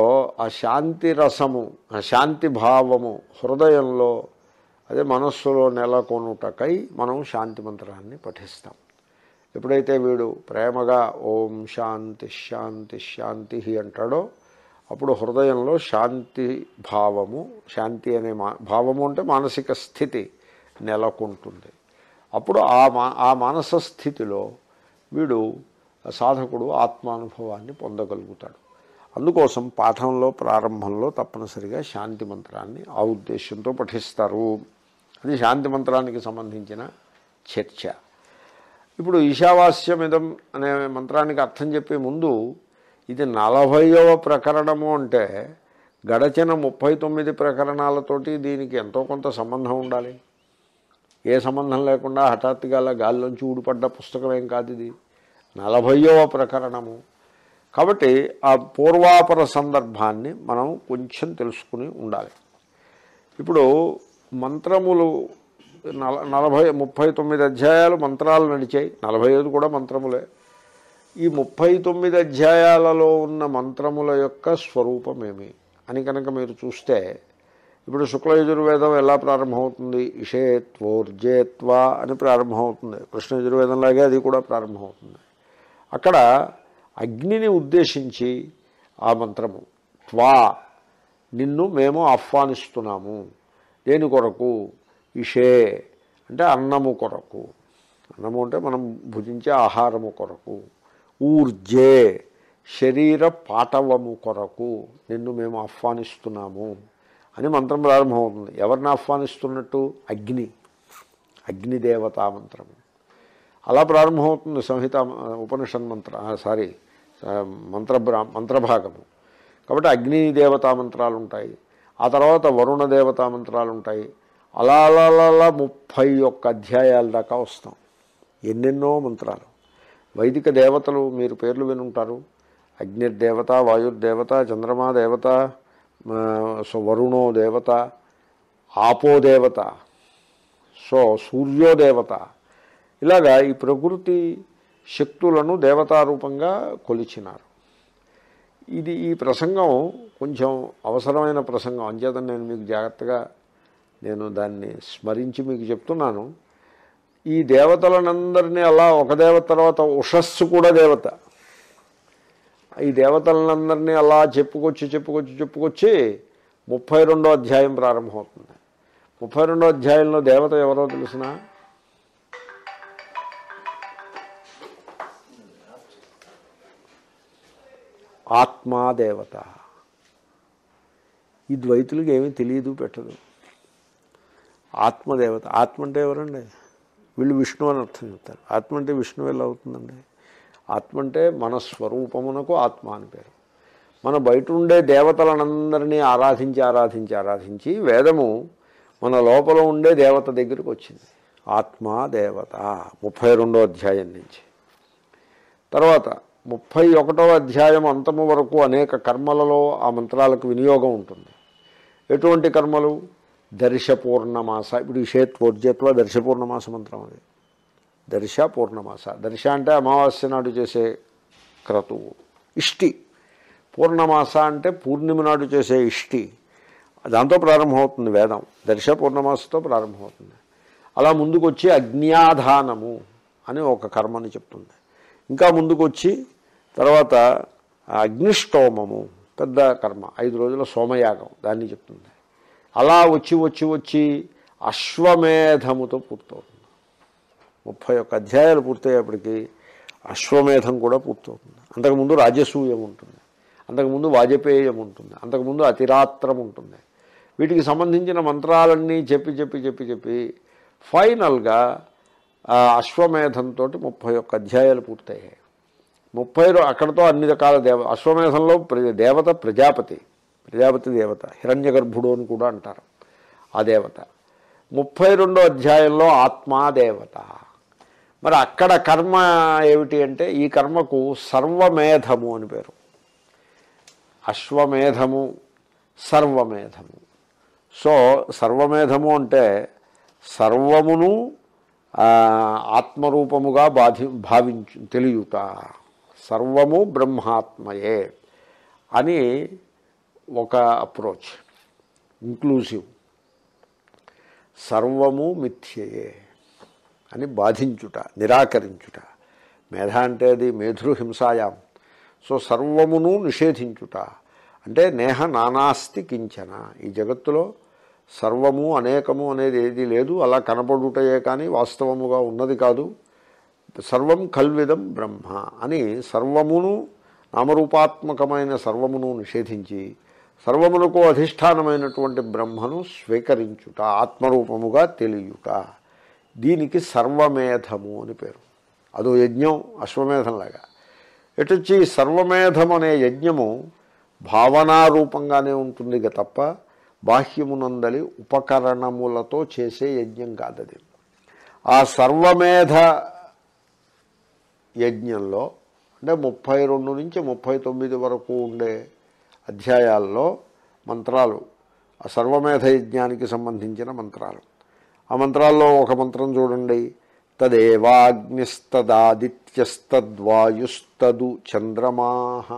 ఆ శాంతి రసము ఆ శాంతి భావము హృదయంలో అదే మనస్సులో నెలకొనుటకై మనం శాంతి మంత్రాన్ని పఠిస్తాం ఎప్పుడైతే వీడు ప్రేమగా ఓం శాంతి శాంతి శాంతి అంటాడో అప్పుడు హృదయంలో శాంతి భావము శాంతి అనే భావము అంటే మానసిక స్థితి నెలకొంటుంది అప్పుడు ఆ మా ఆ మానస స్థితిలో వీడు సాధకుడు ఆత్మానుభవాన్ని పొందగలుగుతాడు అందుకోసం పాఠంలో ప్రారంభంలో తప్పనిసరిగా శాంతి మంత్రాన్ని ఆ ఉద్దేశంతో పఠిస్తారు అది శాంతి మంత్రానికి సంబంధించిన చర్చ ఇప్పుడు ఈశావాస్యమిదం అనే మంత్రానికి అర్థం చెప్పే ముందు ఇది నలభైవ ప్రకరణము అంటే గడచిన ముప్పై తొమ్మిది ప్రకరణాలతోటి దీనికి ఎంతో కొంత సంబంధం ఉండాలి ఏ సంబంధం లేకుండా హఠాత్తుగా అలా గాల్లోంచి ఊడిపడ్డ పుస్తకం ఏం కాదు ఇది నలభైవ ప్రకరణము కాబట్టి ఆ పూర్వాపర సందర్భాన్ని మనం కొంచెం తెలుసుకుని ఉండాలి ఇప్పుడు మంత్రములు నల నలభై ముప్పై తొమ్మిది అధ్యాయాలు మంత్రాలు నడిచాయి నలభై ఐదు కూడా మంత్రములే ఈ ముప్పై తొమ్మిది అధ్యాయాలలో ఉన్న మంత్రముల యొక్క స్వరూపమేమి అని కనుక మీరు చూస్తే ఇప్పుడు శుక్లయజుర్వేదం ఎలా ప్రారంభమవుతుంది ఇషే ఇషేత్వోర్జేత్వా అని ప్రారంభమవుతుంది కృష్ణ లాగే అది కూడా ప్రారంభమవుతుంది అక్కడ అగ్నిని ఉద్దేశించి ఆ మంత్రము త్వా నిన్ను మేము ఆహ్వానిస్తున్నాము దేని కొరకు ఇషే అంటే అన్నము కొరకు అన్నము అంటే మనం భుజించే ఆహారము కొరకు ఊర్జే శరీర పాటవము కొరకు నిన్ను మేము ఆహ్వానిస్తున్నాము అని మంత్రం ప్రారంభమవుతుంది ఎవరిని ఆహ్వానిస్తున్నట్టు అగ్ని అగ్నిదేవతా మంత్రం అలా ప్రారంభమవుతుంది సంహిత ఉపనిషన్ మంత్ర సారీ మంత్ర మంత్రభాగము కాబట్టి అగ్ని దేవతా మంత్రాలు ఉంటాయి ఆ తర్వాత వరుణ దేవతా మంత్రాలు ఉంటాయి అలా అలా ముప్పై ఒక్క అధ్యాయాల దాకా వస్తాం ఎన్నెన్నో మంత్రాలు వైదిక దేవతలు మీరు పేర్లు వినుంటారు అగ్నిర్దేవత వాయుర్దేవత చంద్రమా దేవత సో వరుణో దేవత ఆపో దేవత సో సూర్యో దేవత ఇలాగా ఈ ప్రకృతి శక్తులను దేవతారూపంగా కొలిచినారు ఇది ఈ ప్రసంగం కొంచెం అవసరమైన ప్రసంగం అంచేత నేను మీకు జాగ్రత్తగా నేను దాన్ని స్మరించి మీకు చెప్తున్నాను ఈ దేవతలనందరినీ అలా ఒక దేవత తర్వాత ఉషస్సు కూడా దేవత ఈ దేవతలందరినీ అలా చెప్పుకొచ్చి చెప్పుకొచ్చి చెప్పుకొచ్చి ముప్పై రెండో అధ్యాయం ప్రారంభమవుతుంది ముప్పై రెండో అధ్యాయంలో దేవత ఎవరో తెలిసిన ఆత్మా దేవత ఈ ద్వైతులకి ఏమీ తెలియదు పెట్టదు ఆత్మదేవత ఆత్మ అంటే ఎవరండి వీళ్ళు విష్ణు అని అర్థం చెప్తారు ఆత్మ అంటే విష్ణువు ఎలా అవుతుందండి ఆత్మ అంటే మన స్వరూపమునకు ఆత్మ అని పేరు మన బయట ఉండే దేవతలనందరినీ ఆరాధించి ఆరాధించి ఆరాధించి వేదము మన లోపల ఉండే దేవత దగ్గరికి వచ్చింది ఆత్మ దేవత ముప్పై అధ్యాయం నుంచి తర్వాత ముప్పై ఒకటో అధ్యాయం అంతము వరకు అనేక కర్మలలో ఆ మంత్రాలకు వినియోగం ఉంటుంది ఎటువంటి కర్మలు దర్శపూర్ణమాస ఇప్పుడు షేత్ పూర్జత్వ దర్శపూర్ణమాస మంత్రం అది దర్శ పూర్ణమాస దర్శ అంటే అమావాస్య నాడు చేసే క్రతువు ఇష్టి పూర్ణమాస అంటే పూర్ణిమ నాడు చేసే ఇష్టి దాంతో ప్రారంభమవుతుంది వేదం దర్శ పూర్ణమాసతో ప్రారంభమవుతుంది అలా ముందుకొచ్చి అజ్ఞాధానము అని ఒక కర్మని చెప్తుంది ఇంకా ముందుకొచ్చి తర్వాత అగ్నిష్టోమము పెద్ద కర్మ ఐదు రోజుల సోమయాగం దాన్ని చెప్తుంది అలా వచ్చి వచ్చి వచ్చి అశ్వమేధముతో పూర్తవుతుంది ముప్పై ఒక్క అధ్యాయాలు పూర్తయ్యేప్పటికీ అశ్వమేధం కూడా పూర్తవుతుంది అంతకుముందు రాజసూయం ఉంటుంది అంతకుముందు వాజపేయం ఉంటుంది అంతకుముందు అతిరాత్రం ఉంటుంది వీటికి సంబంధించిన మంత్రాలన్నీ చెప్పి చెప్పి చెప్పి చెప్పి ఫైనల్గా అశ్వమేధంతో ముప్పై ఒక్క అధ్యాయాలు పూర్తయ్యాయి ముప్పై అక్కడతో అన్ని రకాల దేవ అశ్వమేధంలో దేవత ప్రజాపతి ప్రజాపతి దేవత హిరణ్య గర్భుడు అని కూడా అంటారు ఆ దేవత ముప్పై రెండో అధ్యాయంలో ఆత్మాదేవత మరి అక్కడ కర్మ ఏమిటి అంటే ఈ కర్మకు సర్వమేధము అని పేరు అశ్వమేధము సర్వమేధము సో సర్వమేధము అంటే సర్వమును ఆత్మరూపముగా బాధి భావించు తెలియట సర్వము బ్రహ్మాత్మయే అని ఒక అప్రోచ్ ఇంక్లూజివ్ సర్వము మిథ్యయే అని బాధించుట నిరాకరించుట మేధ అంటే అది మేధురు హింసాయాం సో సర్వమును నిషేధించుట అంటే నేహ నానాస్తి కించన ఈ జగత్తులో సర్వము అనేకము అనేది ఏది లేదు అలా కనపడుటయే కానీ వాస్తవముగా ఉన్నది కాదు సర్వం కల్విదం బ్రహ్మ అని సర్వమును నామరూపాత్మకమైన సర్వమును నిషేధించి సర్వమునకు అధిష్టానమైనటువంటి బ్రహ్మను స్వీకరించుట ఆత్మరూపముగా తెలియుట దీనికి సర్వమేధము అని పేరు అదో యజ్ఞం అశ్వమేధంలాగా వచ్చి సర్వమేధం అనే యజ్ఞము భావనారూపంగానే ఉంటుంది తప్ప బాహ్యమునందలి ఉపకరణములతో చేసే యజ్ఞం కాదది ఆ సర్వమేధ యజ్ఞంలో అంటే ముప్పై రెండు నుంచి ముప్పై తొమ్మిది వరకు ఉండే అధ్యాయాల్లో మంత్రాలు ఆ సర్వమేధ యజ్ఞానికి సంబంధించిన మంత్రాలు ఆ మంత్రాల్లో ఒక మంత్రం చూడండి తదేవాగ్నిస్తదాదిత్యస్తద్వాయుస్తదు చంద్రమాహ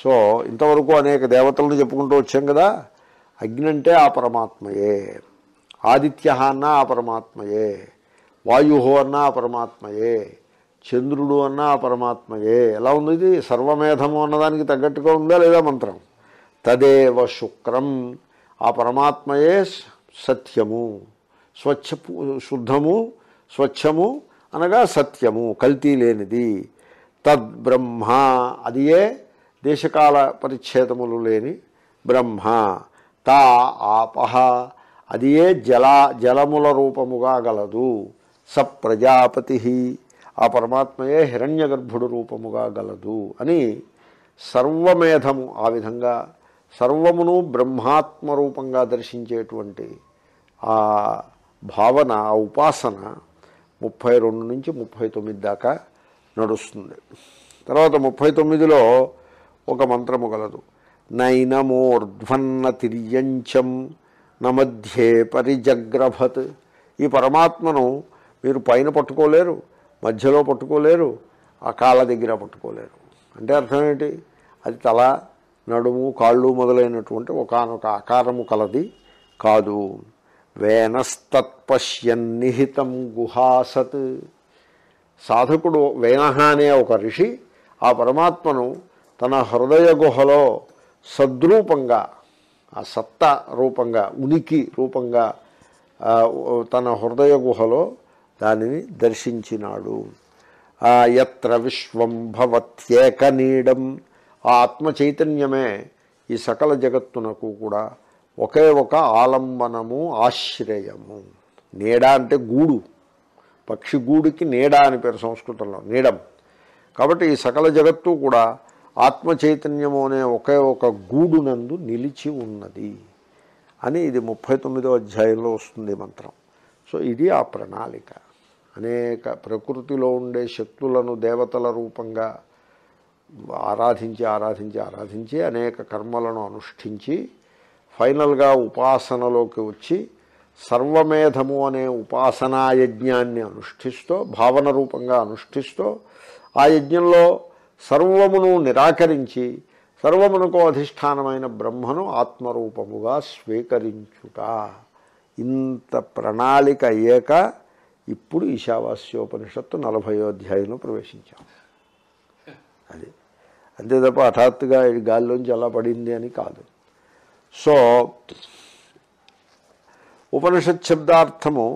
సో ఇంతవరకు అనేక దేవతలను చెప్పుకుంటూ వచ్చాం కదా అగ్ని అంటే ఆ పరమాత్మయే ఆదిత్య అన్న ఆ పరమాత్మయే వాయు అన్న ఆ పరమాత్మయే చంద్రుడు అన్న ఆ పరమాత్మయే ఎలా ఉంది ఇది సర్వమేధము అన్నదానికి తగ్గట్టుగా ఉందా లేదా మంత్రం తదేవ శుక్రం ఆ పరమాత్మయే సత్యము స్వచ్ఛ శుద్ధము స్వచ్ఛము అనగా సత్యము కల్తీ లేనిది తద్బ్రహ్మ అది ఏ దేశకాల పరిచ్ఛేదములు లేని బ్రహ్మ తా ఆపహ అది ఏ జల జలముల రూపముగా గలదు స ప్రజాపతి ఆ పరమాత్మయే హిరణ్యగర్భుడు రూపముగా గలదు అని సర్వమేధము ఆ విధంగా సర్వమును బ్రహ్మాత్మ రూపంగా దర్శించేటువంటి ఆ భావన ఆ ఉపాసన ముప్పై రెండు నుంచి ముప్పై తొమ్మిది దాకా నడుస్తుంది తర్వాత ముప్పై తొమ్మిదిలో ఒక మంత్రము గలదు నైనమోర్ధ్వన్న తిర్యంచం నమధ్యే పరిజగ్రభత్ ఈ పరమాత్మను మీరు పైన పట్టుకోలేరు మధ్యలో పట్టుకోలేరు ఆ కాళ్ళ దగ్గర పట్టుకోలేరు అంటే అర్థం ఏంటి అది తల నడుము కాళ్ళు మొదలైనటువంటి ఒకనొక ఆకారము కలది కాదు నిహితం గుహాసత్ సాధకుడు వేణ అనే ఒక ఋషి ఆ పరమాత్మను తన హృదయ గుహలో సద్రూపంగా ఆ సత్త రూపంగా ఉనికి రూపంగా తన హృదయ గుహలో దానిని దర్శించినాడు ఎత్ర విశ్వం భవత్యేక నీడం ఆ ఆత్మ చైతన్యమే ఈ సకల జగత్తునకు కూడా ఒకే ఒక ఆలంబనము ఆశ్రయము నీడ అంటే గూడు పక్షి గూడికి నీడ అని పేరు సంస్కృతంలో నీడం కాబట్టి ఈ సకల జగత్తు కూడా ఆత్మ చైతన్యము అనే ఒకే ఒక గూడునందు నిలిచి ఉన్నది అని ఇది ముప్పై తొమ్మిదో అధ్యాయంలో వస్తుంది మంత్రం సో ఇది ఆ ప్రణాళిక అనేక ప్రకృతిలో ఉండే శక్తులను దేవతల రూపంగా ఆరాధించి ఆరాధించి ఆరాధించి అనేక కర్మలను అనుష్ఠించి ఫైనల్గా ఉపాసనలోకి వచ్చి సర్వమేధము అనే యజ్ఞాన్ని అనుష్ఠిస్తూ భావన రూపంగా అనుష్ఠిస్తూ ఆ యజ్ఞంలో సర్వమును నిరాకరించి సర్వమునకు అధిష్టానమైన బ్రహ్మను ఆత్మరూపముగా స్వీకరించుట ఇంత ప్రణాళిక అయ్యాక ఇప్పుడు ఈశావాస్యోపనిషత్తు నలభై అధ్యాయంలో ప్రవేశించాం అది అంతే తప్ప హఠాత్తుగా గాలిలోంచి అలా పడింది అని కాదు సో ఉపనిషత్ శబ్దార్థము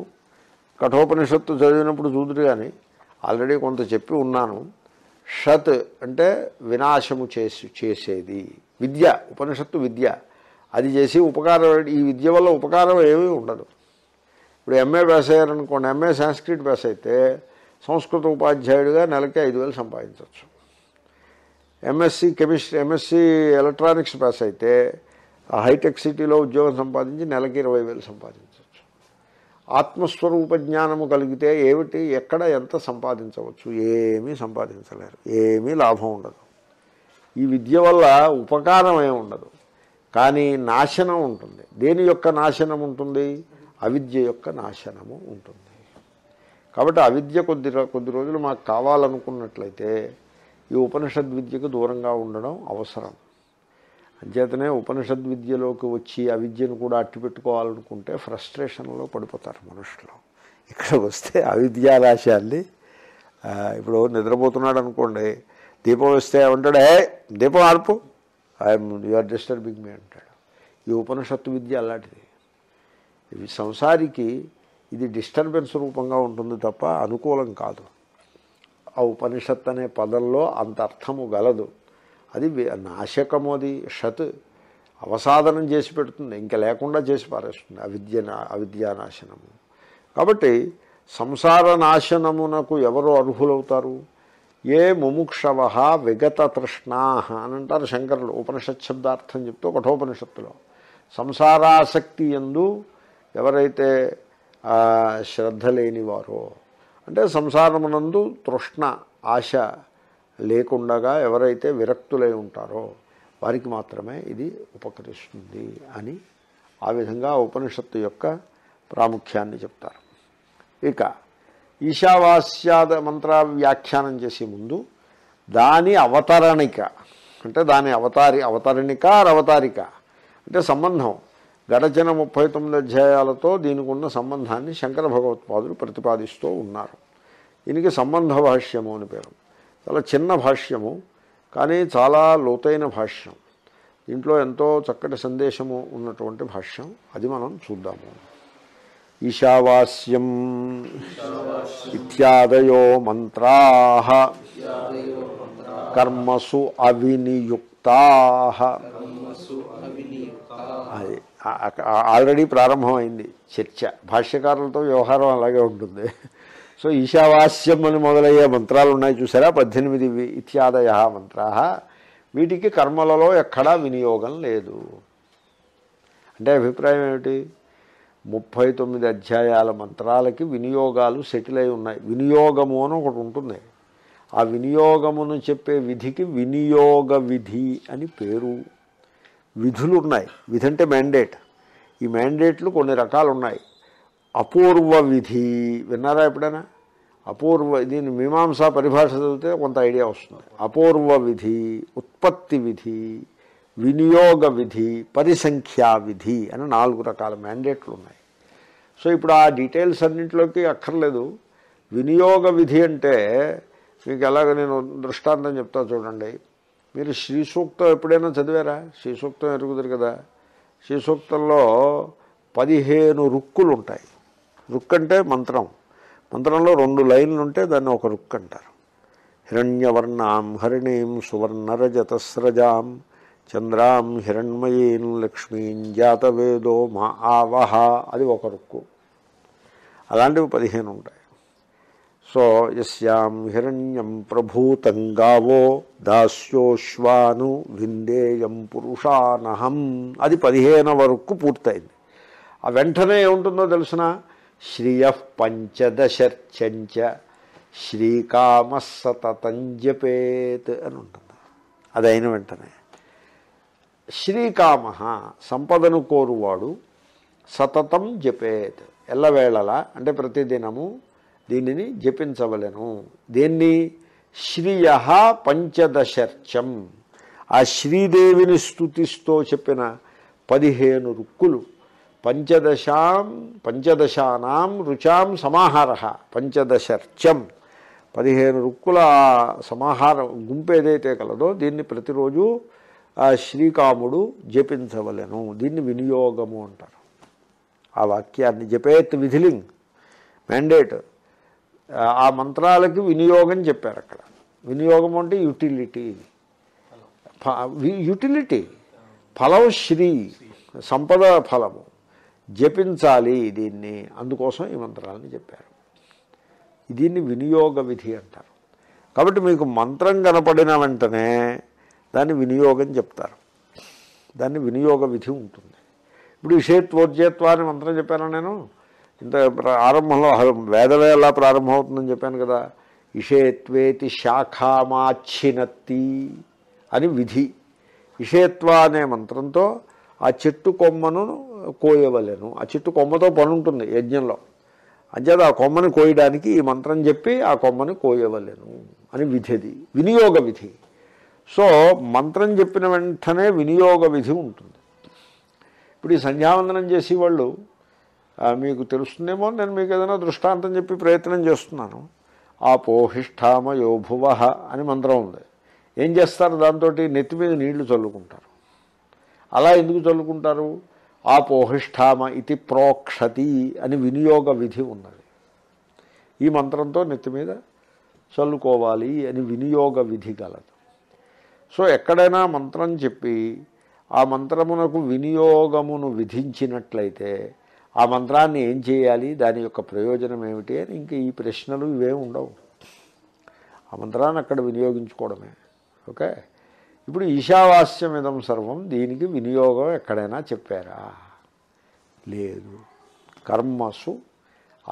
కఠోపనిషత్తు చదివినప్పుడు చూదురు కానీ ఆల్రెడీ కొంత చెప్పి ఉన్నాను షత్ అంటే వినాశము చేసి చేసేది విద్య ఉపనిషత్తు విద్య అది చేసి ఉపకారం ఈ విద్య వల్ల ఉపకారం ఏమీ ఉండదు ఇప్పుడు ఎంఏ బేస్ అయ్యారనుకోండి ఎంఏ సంస్కృత్ బ్యాస్ అయితే సంస్కృత ఉపాధ్యాయుడిగా నెలకి ఐదు వేలు సంపాదించవచ్చు MSc chemistry MSc electronics pass అయితే ఆ హైటెక్ సిటీలో ఉద్యోగం సంపాదించి నెలకి ఇరవై వేలు సంపాదించవచ్చు ఆత్మస్వరూప జ్ఞానము కలిగితే ఏమిటి ఎక్కడ ఎంత సంపాదించవచ్చు ఏమీ సంపాదించలేరు ఏమీ లాభం ఉండదు ఈ విద్య వల్ల ఉపకారం ఏమి ఉండదు కానీ నాశనం ఉంటుంది దేని యొక్క నాశనం ఉంటుంది అవిద్య యొక్క నాశనము ఉంటుంది కాబట్టి అవిద్య కొద్ది కొద్ది రోజులు మాకు కావాలనుకున్నట్లయితే ఈ ఉపనిషద్ విద్యకు దూరంగా ఉండడం అవసరం అంచేతనే ఉపనిషద్ విద్యలోకి వచ్చి ఆ విద్యను కూడా అట్టి పెట్టుకోవాలనుకుంటే ఫ్రస్ట్రేషన్లో పడిపోతారు మనుషులు ఇక్కడ వస్తే అవిద్యాలాశాన్ని ఇప్పుడు నిద్రపోతున్నాడు అనుకోండి దీపం వస్తే ఉంటాడు ఏ దీపం ఆర్పు ఐఎమ్ ఆర్ డిస్టర్బింగ్ మీ అంటాడు ఈ ఉపనిషత్తు విద్య అలాంటిది ఇవి సంసారికి ఇది డిస్టర్బెన్స్ రూపంగా ఉంటుంది తప్ప అనుకూలం కాదు ఆ ఉపనిషత్ అనే పదంలో అంత అర్థము గలదు అది నాశకము అది షత్ అవసాధనం చేసి పెడుతుంది ఇంకా లేకుండా చేసి పారేస్తుంది అవిద్య అవిద్యానాశనము కాబట్టి సంసార నాశనమునకు ఎవరు అర్హులవుతారు ఏ ముముక్షవ విగత తృష్ణా అని అంటారు శంకరులు ఉపనిషత్ శబ్దార్థం చెప్తూ కఠోపనిషత్తులో సంసారాసక్తి ఎందు ఎవరైతే శ్రద్ధ లేనివారో అంటే సంసారమునందు తృష్ణ ఆశ లేకుండగా ఎవరైతే విరక్తులై ఉంటారో వారికి మాత్రమే ఇది ఉపకరిస్తుంది అని ఆ విధంగా ఉపనిషత్తు యొక్క ప్రాముఖ్యాన్ని చెప్తారు ఇక ఈశావాస్యాద మంత్ర వ్యాఖ్యానం చేసే ముందు దాని అవతరణిక అంటే దాని అవతారి అవతరణిక అవతారిక అంటే సంబంధం గడచిన ముప్పై తొమ్మిది అధ్యాయాలతో దీనికి ఉన్న సంబంధాన్ని శంకర భగవత్పాదులు ప్రతిపాదిస్తూ ఉన్నారు దీనికి సంబంధ భాష్యము అని పేరు చాలా చిన్న భాష్యము కానీ చాలా లోతైన భాష్యం దీంట్లో ఎంతో చక్కటి సందేశము ఉన్నటువంటి భాష్యం అది మనం చూద్దాము ఈశావాస్యం ఇత్యాదయో మంత్రా కర్మసు అవినియుక్తా ఆల్రెడీ ప్రారంభమైంది చర్చ భాష్యకారులతో వ్యవహారం అలాగే ఉంటుంది సో ఈశావాస్యం అని మొదలయ్యే మంత్రాలు ఉన్నాయి చూసారా పద్దెనిమిది ఇత్యాదయ మంత్రా వీటికి కర్మలలో ఎక్కడా వినియోగం లేదు అంటే అభిప్రాయం ఏమిటి ముప్పై తొమ్మిది అధ్యాయాల మంత్రాలకి వినియోగాలు సెటిల్ అయి ఉన్నాయి వినియోగము అని ఒకటి ఉంటుంది ఆ వినియోగమును చెప్పే విధికి వినియోగ విధి అని పేరు విధులు ఉన్నాయి విధి అంటే మ్యాండేట్ ఈ మ్యాండేట్లు కొన్ని రకాలు ఉన్నాయి అపూర్వ విధి విన్నారా ఎప్పుడైనా అపూర్వ దీన్ని మీమాంసా పరిభాష చదివితే కొంత ఐడియా వస్తుంది అపూర్వ విధి ఉత్పత్తి విధి వినియోగ విధి పరిసంఖ్యా విధి అని నాలుగు రకాల మ్యాండేట్లు ఉన్నాయి సో ఇప్పుడు ఆ డీటెయిల్స్ అన్నింటిలోకి అక్కర్లేదు వినియోగ విధి అంటే మీకు ఎలాగ నేను దృష్టాంతం చెప్తా చూడండి మీరు శ్రీ సూక్తం ఎప్పుడైనా చదివారా శ్రీ సూక్తం ఎరుగుదురు కదా శ్రీ సూక్తంలో పదిహేను రుక్కులు ఉంటాయి రుక్ అంటే మంత్రం మంత్రంలో రెండు లైన్లు ఉంటే దాన్ని ఒక రుక్ అంటారు హిరణ్యవర్ణాం హరిణీం సువర్ణరజతస్రజాం చంద్రాం హిరణ్మయీం లక్ష్మీం జాతవేదో మా ఆవహ అది ఒక రుక్కు అలాంటివి పదిహేను ఉంటాయి సో యస్యాం హిరణ్యం ప్రభూతం గావో దాస్యోశ్వాను విందేయం పురుషానహం అది పదిహేను వరకు పూర్తయింది ఆ వెంటనే ఏముంటుందో తెలిసిన శ్రియ పంచదశర్చంచ శ్రీకామ సతతంజపేత్ అని ఉంటుంది అది అయిన వెంటనే శ్రీకామ సంపదను కోరువాడు సతతం జపేత్ ఎల్లవేళలా అంటే ప్రతిదినము దీనిని జపించవలను దేన్ని శ్రీయ పంచదశర్చం ఆ శ్రీదేవిని స్థుతిస్తూ చెప్పిన పదిహేను రుక్కులు పంచదశాం పంచదశానాం రుచాం సమాహార పంచదశర్చం పదిహేను రుక్కుల సమాహార గుంపు ఏదైతే కలదో దీన్ని ప్రతిరోజు శ్రీకాముడు జపించవలను దీన్ని వినియోగము అంటారు ఆ వాక్యాన్ని జపేత్ విధిలింగ్ మ్యాండేట్ ఆ మంత్రాలకి వినియోగం చెప్పారు అక్కడ వినియోగం అంటే యూటిలిటీ యూటిలిటీ ఫలం శ్రీ సంపద ఫలము జపించాలి దీన్ని అందుకోసం ఈ మంత్రాలని చెప్పారు దీన్ని వినియోగ విధి అంటారు కాబట్టి మీకు మంత్రం కనపడిన వెంటనే దాన్ని వినియోగం చెప్తారు దాన్ని వినియోగ విధి ఉంటుంది ఇప్పుడు విషేత్వోర్జేత్వ అని మంత్రం చెప్పాను నేను ఇంత ఆరంభంలో వేదమే ఎలా ప్రారంభమవుతుందని చెప్పాను కదా ఇషేత్వేతి శాఖామాచ్చినత్తి అని విధి ఇషేత్వ అనే మంత్రంతో ఆ చెట్టు కొమ్మను కోయవలేను ఆ చెట్టు కొమ్మతో పని ఉంటుంది యజ్ఞంలో అంచేది ఆ కొమ్మని కోయడానికి ఈ మంత్రం చెప్పి ఆ కొమ్మని కోయవలేను అని విధిది వినియోగ విధి సో మంత్రం చెప్పిన వెంటనే వినియోగ విధి ఉంటుంది ఇప్పుడు ఈ సంధ్యావందనం చేసేవాళ్ళు మీకు తెలుస్తుందేమో నేను మీకు ఏదైనా దృష్టాంతం చెప్పి ప్రయత్నం చేస్తున్నాను ఆ పోహిష్ఠామ యోభువ అని మంత్రం ఉంది ఏం చేస్తారు దాంతో నెత్తి మీద నీళ్లు చల్లుకుంటారు అలా ఎందుకు చల్లుకుంటారు ఆ పోహిష్ఠామ ఇది ప్రోక్షతి అని వినియోగ విధి ఉన్నది ఈ మంత్రంతో నెత్తి మీద చల్లుకోవాలి అని వినియోగ విధి కలదు సో ఎక్కడైనా మంత్రం చెప్పి ఆ మంత్రమునకు వినియోగమును విధించినట్లయితే ఆ మంత్రాన్ని ఏం చేయాలి దాని యొక్క ప్రయోజనం ఏమిటి అని ఇంక ఈ ప్రశ్నలు ఇవే ఉండవు ఆ మంత్రాన్ని అక్కడ వినియోగించుకోవడమే ఓకే ఇప్పుడు ఈశావాస్యమిదం సర్వం దీనికి వినియోగం ఎక్కడైనా చెప్పారా లేదు కర్మసు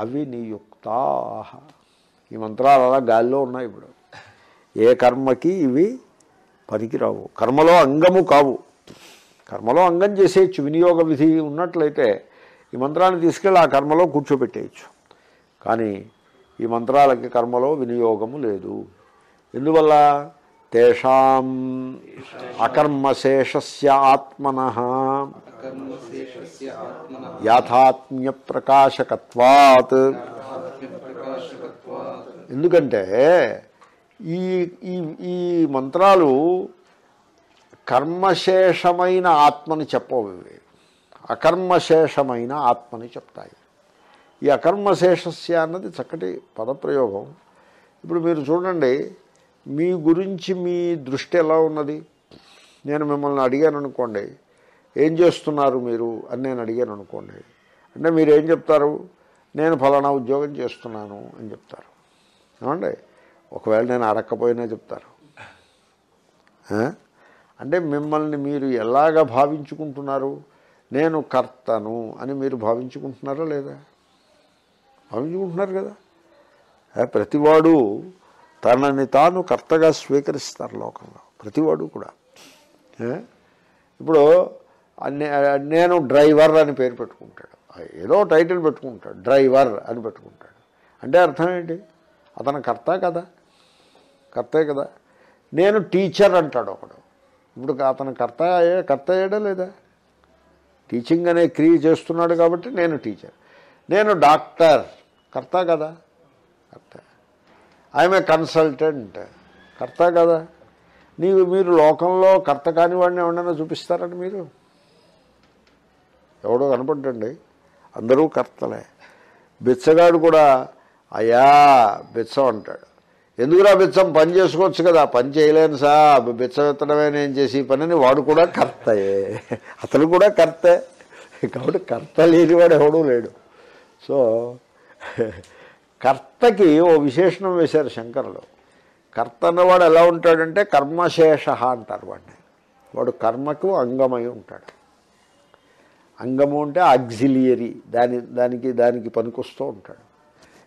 అవినియుక్తా ఈ మంత్రాలు అలా గాల్లో ఉన్నాయి ఇప్పుడు ఏ కర్మకి ఇవి పనికిరావు కర్మలో అంగము కావు కర్మలో అంగం చేసేయచ్చు వినియోగ విధి ఉన్నట్లయితే ఈ మంత్రాన్ని తీసుకెళ్ళి ఆ కర్మలో కూర్చోబెట్టేయచ్చు కానీ ఈ మంత్రాలకి కర్మలో వినియోగము లేదు ఎందువల్ల తేషాం అకర్మశేషస్య ఆత్మన యాథాత్మ్య ప్రకాశకత్వాత్ ఎందుకంటే ఈ ఈ ఈ మంత్రాలు కర్మశేషమైన ఆత్మని చెప్పవు అకర్మశేషమైన ఆత్మని చెప్తాయి ఈ అకర్మశేషస్య అన్నది చక్కటి పదప్రయోగం ఇప్పుడు మీరు చూడండి మీ గురించి మీ దృష్టి ఎలా ఉన్నది నేను మిమ్మల్ని అడిగాను అనుకోండి ఏం చేస్తున్నారు మీరు అని నేను అడిగాను అనుకోండి అంటే మీరు ఏం చెప్తారు నేను ఫలానా ఉద్యోగం చేస్తున్నాను అని చెప్తారు ఏమండి ఒకవేళ నేను అడక్కపోయినా చెప్తారు అంటే మిమ్మల్ని మీరు ఎలాగ భావించుకుంటున్నారు నేను కర్తను అని మీరు భావించుకుంటున్నారా లేదా భావించుకుంటున్నారు కదా ప్రతివాడు తనని తాను కర్తగా స్వీకరిస్తారు లోకంలో ప్రతివాడు కూడా ఇప్పుడు నేను డ్రైవర్ అని పేరు పెట్టుకుంటాడు ఏదో టైటిల్ పెట్టుకుంటాడు డ్రైవర్ అని పెట్టుకుంటాడు అంటే అర్థం ఏంటి అతను కర్త కదా కర్తే కదా నేను టీచర్ అంటాడు ఒకడు ఇప్పుడు అతను కర్త అయ్యే కర్త అయ్యాడా లేదా టీచింగ్ అనే క్రియ చేస్తున్నాడు కాబట్టి నేను టీచర్ నేను డాక్టర్ కర్త కదా కర్త ఐఎమ్ ఏ కన్సల్టెంట్ కర్త కదా నీవు మీరు లోకంలో కర్త కాని వాడిని ఏమన్నా చూపిస్తారండి మీరు ఎవడో కనపడండి అందరూ కర్తలే బిచ్చగాడు కూడా అయా బిచ్చం అంటాడు ఎందుకురా బిచ్చం పని చేసుకోవచ్చు కదా పని చేయలేను సా బిచ్చం ఎత్తడమే నేను చేసి పనిని వాడు కూడా కర్తయే అతను కూడా కర్తే కాబట్టి కర్త లేని వాడు ఎవడూ లేడు సో కర్తకి ఓ విశేషణం వేశారు శంకరులు కర్త అన్నవాడు ఎలా ఉంటాడంటే కర్మశేష అంటారు వాడిని వాడు కర్మకు అంగమై ఉంటాడు అంగము అంటే ఆగ్జిలియరీ దాని దానికి దానికి పనికొస్తూ ఉంటాడు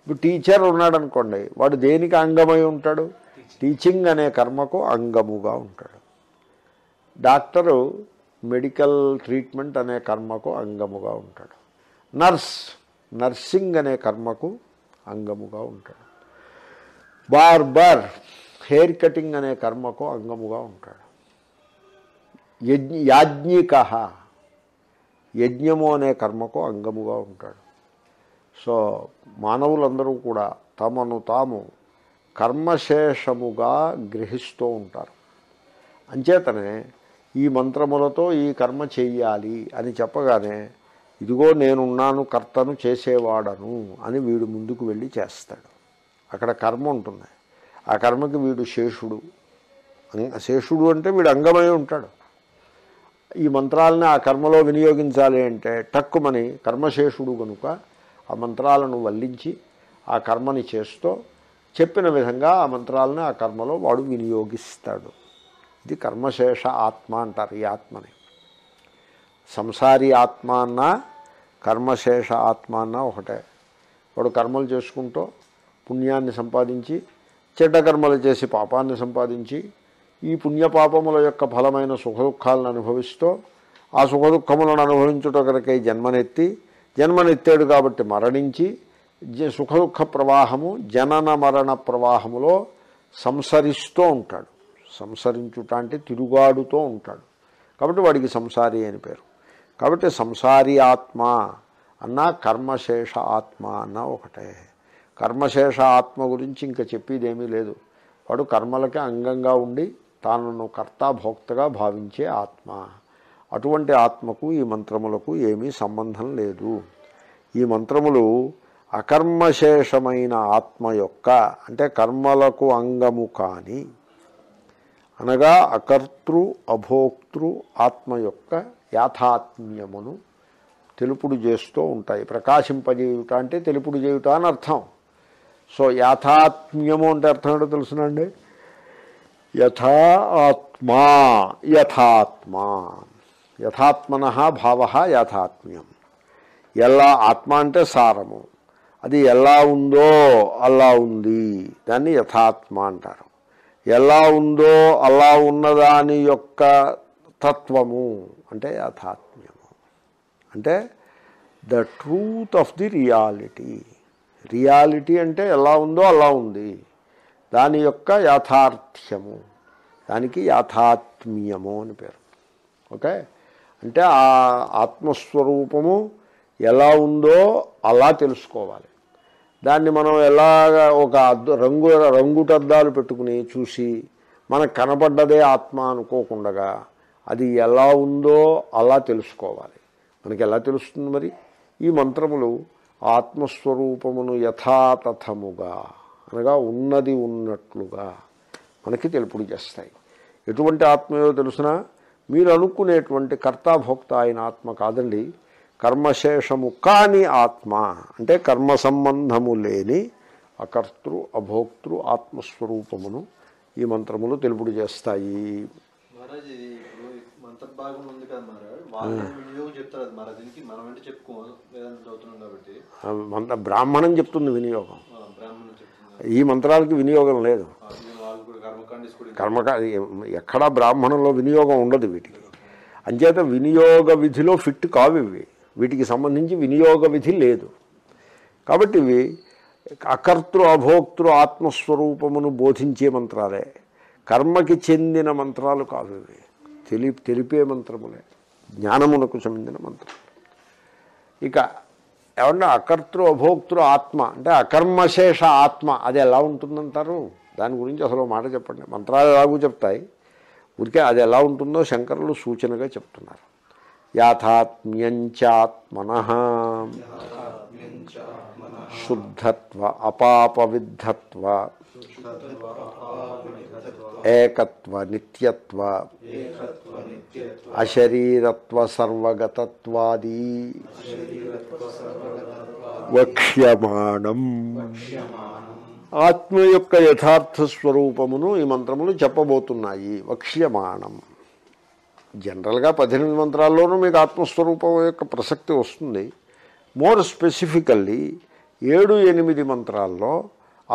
ఇప్పుడు టీచర్ ఉన్నాడు అనుకోండి వాడు దేనికి అంగమై ఉంటాడు టీచింగ్ అనే కర్మకు అంగముగా ఉంటాడు డాక్టరు మెడికల్ ట్రీట్మెంట్ అనే కర్మకు అంగముగా ఉంటాడు నర్స్ నర్సింగ్ అనే కర్మకు అంగముగా ఉంటాడు బార్బర్ హెయిర్ కటింగ్ అనే కర్మకు అంగముగా ఉంటాడు యజ్ఞ యాజ్ఞిక యజ్ఞము అనే కర్మకు అంగముగా ఉంటాడు సో మానవులందరూ కూడా తమను తాము కర్మశేషముగా గ్రహిస్తూ ఉంటారు అంచేతనే ఈ మంత్రములతో ఈ కర్మ చెయ్యాలి అని చెప్పగానే ఇదిగో నేనున్నాను కర్తను చేసేవాడను అని వీడు ముందుకు వెళ్ళి చేస్తాడు అక్కడ కర్మ ఉంటుంది ఆ కర్మకి వీడు శేషుడు శేషుడు అంటే వీడు అంగమై ఉంటాడు ఈ మంత్రాలని ఆ కర్మలో వినియోగించాలి అంటే టక్కుమని కర్మశేషుడు కనుక ఆ మంత్రాలను వల్లించి ఆ కర్మని చేస్తూ చెప్పిన విధంగా ఆ మంత్రాలను ఆ కర్మలో వాడు వినియోగిస్తాడు ఇది కర్మశేష ఆత్మ అంటారు ఈ ఆత్మని సంసారి ఆత్మ అన్న కర్మశేష ఆత్మ అన్న ఒకటే వాడు కర్మలు చేసుకుంటూ పుణ్యాన్ని సంపాదించి చెడ్డ కర్మలు చేసి పాపాన్ని సంపాదించి ఈ పుణ్యపాపముల యొక్క ఫలమైన సుఖదుఖాలను అనుభవిస్తూ ఆ సుఖదుఖములను అనుభవించుట కనుక జన్మనెత్తి జన్మనెత్తాడు కాబట్టి మరణించి సుఖ దుఃఖ ప్రవాహము జనన మరణ ప్రవాహములో సంసరిస్తూ ఉంటాడు సంసరించుట అంటే తిరుగాడుతూ ఉంటాడు కాబట్టి వాడికి సంసారి అని పేరు కాబట్టి సంసారి ఆత్మ అన్న కర్మశేష ఆత్మ అన్న ఒకటే కర్మశేష ఆత్మ గురించి ఇంకా చెప్పేదేమీ లేదు వాడు కర్మలకే అంగంగా ఉండి తాను కర్త భోక్తగా భావించే ఆత్మ అటువంటి ఆత్మకు ఈ మంత్రములకు ఏమీ సంబంధం లేదు ఈ మంత్రములు అకర్మశేషమైన ఆత్మ యొక్క అంటే కర్మలకు అంగము కాని అనగా అకర్తృ అభోక్తృ ఆత్మ యొక్క యాథాత్మ్యమును తెలుపుడు చేస్తూ ఉంటాయి ప్రకాశింపజేయుట అంటే తెలుపుడు చేయుట అని అర్థం సో యాథాత్మ్యము అంటే అర్థం ఏంటో తెలుసునండి యథా ఆత్మా యథాత్మా యథాత్మన భావ యాథాత్మ్యం ఎలా ఆత్మ అంటే సారము అది ఎలా ఉందో అలా ఉంది దాన్ని యథాత్మ అంటారు ఎలా ఉందో అలా ఉన్నదాని యొక్క తత్వము అంటే యథాత్మ్యము అంటే the truth of the reality reality అంటే ఎలా ఉందో అలా ఉంది దాని యొక్క యాథార్థ్యము దానికి యాథాత్మ్యము అని పేరు ఓకే అంటే ఆ ఆత్మస్వరూపము ఎలా ఉందో అలా తెలుసుకోవాలి దాన్ని మనం ఎలాగ ఒక రంగు రంగుటద్దాలు పెట్టుకుని చూసి మనకు కనపడ్డదే ఆత్మ అనుకోకుండా అది ఎలా ఉందో అలా తెలుసుకోవాలి మనకి ఎలా తెలుస్తుంది మరి ఈ మంత్రములు ఆత్మస్వరూపమును యథాతథముగా అనగా ఉన్నది ఉన్నట్లుగా మనకి తెలుపుడు చేస్తాయి ఎటువంటి ఆత్మయో తెలుసినా మీరు అనుకునేటువంటి కర్తాభోక్త అయిన ఆత్మ కాదండి కర్మశేషము కాని ఆత్మ అంటే కర్మ సంబంధము లేని అకర్తృ అభోక్తృ ఆత్మస్వరూపమును ఈ మంత్రములు తెలుపుడు చేస్తాయి బ్రాహ్మణం చెప్తుంది వినియోగం ఈ మంత్రాలకి వినియోగం లేదు కర్మకా ఎక్కడా బ్రాహ్మణంలో వినియోగం ఉండదు వీటికి అంచేత వినియోగ విధిలో ఫిట్ కావు ఇవి వీటికి సంబంధించి వినియోగ విధి లేదు కాబట్టి ఇవి అకర్తృ అభోక్తృ ఆత్మస్వరూపమును బోధించే మంత్రాలే కర్మకి చెందిన మంత్రాలు కావు ఇవి తెలి తెలిపే మంత్రములే జ్ఞానమునకు చెందిన మంత్రం ఇక ఏమన్నా అకర్తృ అభోక్తృ ఆత్మ అంటే అకర్మశేష ఆత్మ అది ఎలా ఉంటుందంటారు దాని గురించి అసలు మాట చెప్పండి మంత్రాలు ఎలాగూ చెప్తాయి ఊరికే అది ఎలా ఉంటుందో శంకరులు సూచనగా చెప్తున్నారు యాథాత్మ్యంచాత్మన శుద్ధత్వ అపాపవిద్ధత్వ ఏకత్వ నిత్యత్వ అశరీరత్వ సర్వగతత్వాది వక్ష్యమాణం ఆత్మ యొక్క యథార్థ స్వరూపమును ఈ మంత్రములు చెప్పబోతున్నాయి వక్ష్యమాణం జనరల్గా పద్దెనిమిది మంత్రాల్లోనూ మీకు ఆత్మస్వరూపం యొక్క ప్రసక్తి వస్తుంది మోర్ స్పెసిఫికల్లీ ఏడు ఎనిమిది మంత్రాల్లో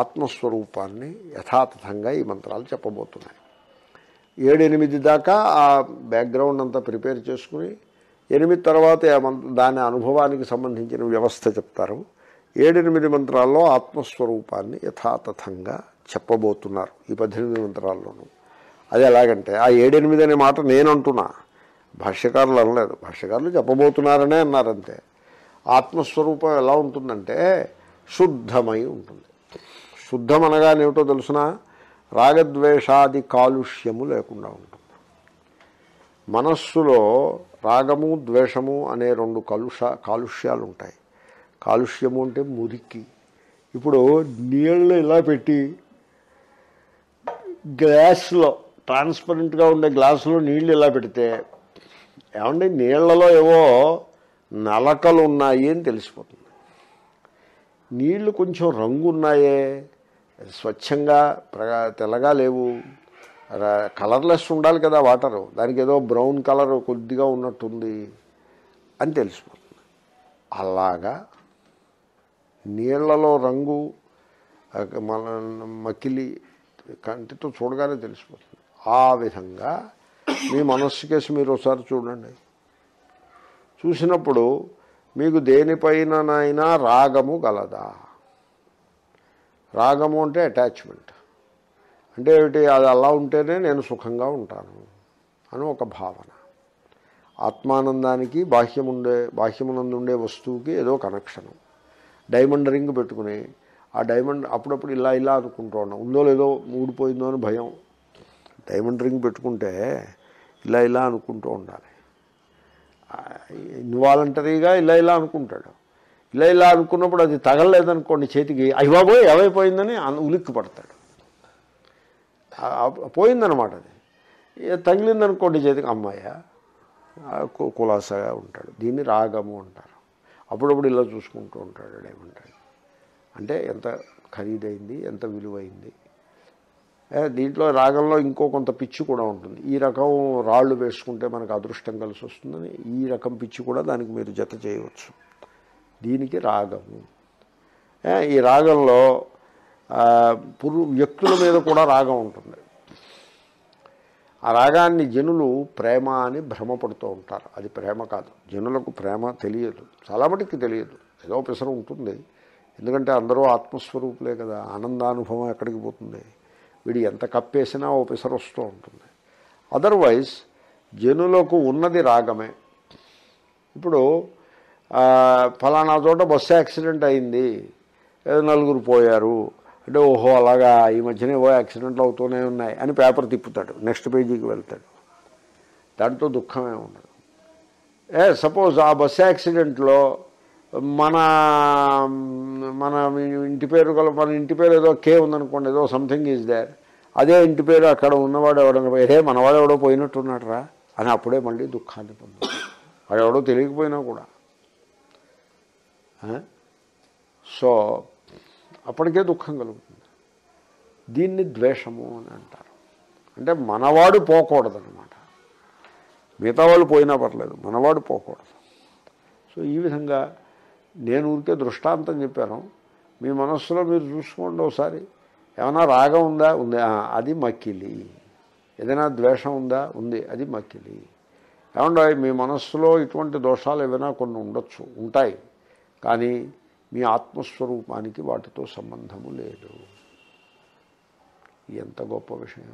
ఆత్మస్వరూపాన్ని యథాతథంగా ఈ మంత్రాలు చెప్పబోతున్నాయి ఏడెనిమిది దాకా ఆ బ్యాక్గ్రౌండ్ అంతా ప్రిపేర్ చేసుకుని ఎనిమిది తర్వాత దాని అనుభవానికి సంబంధించిన వ్యవస్థ చెప్తారు ఏడెనిమిది మంత్రాల్లో ఆత్మస్వరూపాన్ని యథాతథంగా చెప్పబోతున్నారు ఈ పద్దెనిమిది మంత్రాల్లోనూ అది ఎలాగంటే ఆ ఏడెనిమిది అనే మాట నేను అంటున్నా భాష్యకారులు అనలేదు భాష్యకారులు చెప్పబోతున్నారనే అన్నారంతే ఆత్మస్వరూపం ఎలా ఉంటుందంటే శుద్ధమై ఉంటుంది శుద్ధం అనగానేమిటో తెలుసిన రాగద్వేషాది కాలుష్యము లేకుండా ఉంటుంది మనస్సులో రాగము ద్వేషము అనే రెండు కలుష కాలుష్యాలు ఉంటాయి కాలుష్యము అంటే మురికి ఇప్పుడు నీళ్ళు ఇలా పెట్టి గ్లాస్లో ట్రాన్స్పరెంట్గా ఉండే గ్లాసులో నీళ్ళు ఇలా పెడితే ఏమండి నీళ్లలో ఏవో నలకలు ఉన్నాయి అని తెలిసిపోతుంది నీళ్లు కొంచెం రంగు ఉన్నాయే స్వచ్ఛంగా ప్రగా తెల్లగా లేవు కలర్లెస్ ఉండాలి కదా వాటరు దానికి ఏదో బ్రౌన్ కలర్ కొద్దిగా ఉన్నట్టుంది అని తెలిసిపోతుంది అలాగా నీళ్లలో రంగు మన మకిలి కంటితో చూడగానే తెలిసిపోతుంది ఆ విధంగా మీ మనస్సు కేసు మీరు ఒకసారి చూడండి చూసినప్పుడు మీకు దేనిపైననైనా రాగము గలదా రాగము అంటే అటాచ్మెంట్ అంటే ఏమిటి అది అలా ఉంటేనే నేను సుఖంగా ఉంటాను అని ఒక భావన ఆత్మానందానికి బాహ్యముండే బాహ్యమునందుండే వస్తువుకి ఏదో కనెక్షను డైమండ్ రింగ్ పెట్టుకుని ఆ డైమండ్ అప్పుడప్పుడు ఇలా ఇలా అనుకుంటూ ఉన్నాం ఉందో లేదో ఊడిపోయిందో అని భయం డైమండ్ రింగ్ పెట్టుకుంటే ఇలా ఇలా అనుకుంటూ ఉండాలి ఇన్వాలంటరీగా ఇలా ఇలా అనుకుంటాడు ఇలా ఇలా అనుకున్నప్పుడు అది తగలలేదనుకోండి చేతికి అయ్యాబో ఏమైపోయిందని ఉలిక్కి పడతాడు పోయిందనమాట అది తగిలిందనుకోండి చేతికి అమ్మాయ కులాసగా ఉంటాడు దీన్ని రాగము అంటారు అప్పుడప్పుడు ఇలా చూసుకుంటూ ఉంటాడు ఏమంటాడు అంటే ఎంత ఖరీదైంది ఎంత విలువైంది దీంట్లో రాగంలో ఇంకో కొంత పిచ్చి కూడా ఉంటుంది ఈ రకం రాళ్ళు వేసుకుంటే మనకు అదృష్టం కలిసి వస్తుందని ఈ రకం పిచ్చి కూడా దానికి మీరు జత చేయవచ్చు దీనికి రాగము ఈ రాగంలో పురు వ్యక్తుల మీద కూడా రాగం ఉంటుంది ఆ రాగాన్ని జనులు ప్రేమ అని భ్రమపడుతూ ఉంటారు అది ప్రేమ కాదు జనులకు ప్రేమ తెలియదు చాలా మటుకి తెలియదు ఏదో పెసర ఉంటుంది ఎందుకంటే అందరూ ఆత్మస్వరూపులే కదా ఆనందానుభవం ఎక్కడికి పోతుంది వీడు ఎంత కప్పేసినా ఓ పెసర వస్తూ ఉంటుంది అదర్వైజ్ జనులకు ఉన్నది రాగమే ఇప్పుడు ఫలానా చోట బస్సు యాక్సిడెంట్ అయింది ఏదో నలుగురు పోయారు అంటే ఓహో అలాగా ఈ మధ్యనే ఓ యాక్సిడెంట్లు అవుతూనే ఉన్నాయి అని పేపర్ తిప్పుతాడు నెక్స్ట్ పేజీకి వెళ్తాడు దాంట్లో దుఃఖమే ఉండదు ఏ సపోజ్ ఆ బస్ యాక్సిడెంట్లో మన మన ఇంటి పేరు గల మన ఇంటి పేరు ఏదో కే ఉందనుకోండి ఏదో సంథింగ్ ఈజ్ దేర్ అదే ఇంటి పేరు అక్కడ ఉన్నవాడు ఎవడన్నా ఏదే మనవాడు ఎవడో పోయినట్టున్నాడు రా అని అప్పుడే మళ్ళీ దుఃఖాన్ని పొందాడు ఎవడో తెలియకపోయినా కూడా సో అప్పటికే దుఃఖం కలుగుతుంది దీన్ని ద్వేషము అని అంటారు అంటే మనవాడు పోకూడదనమాట మిగతా వాళ్ళు పోయినా పర్లేదు మనవాడు పోకూడదు సో ఈ విధంగా నేను ఊరికే దృష్టాంతం చెప్పాను మీ మనస్సులో మీరు చూసుకోండి ఒకసారి ఏమైనా రాగం ఉందా ఉంది అది మక్కిలి ఏదైనా ద్వేషం ఉందా ఉంది అది మక్కిలి ఏమంటే మీ మనస్సులో ఇటువంటి దోషాలు ఏమైనా కొన్ని ఉండొచ్చు ఉంటాయి కానీ మీ ఆత్మస్వరూపానికి వాటితో సంబంధము లేదు ఎంత గొప్ప విషయం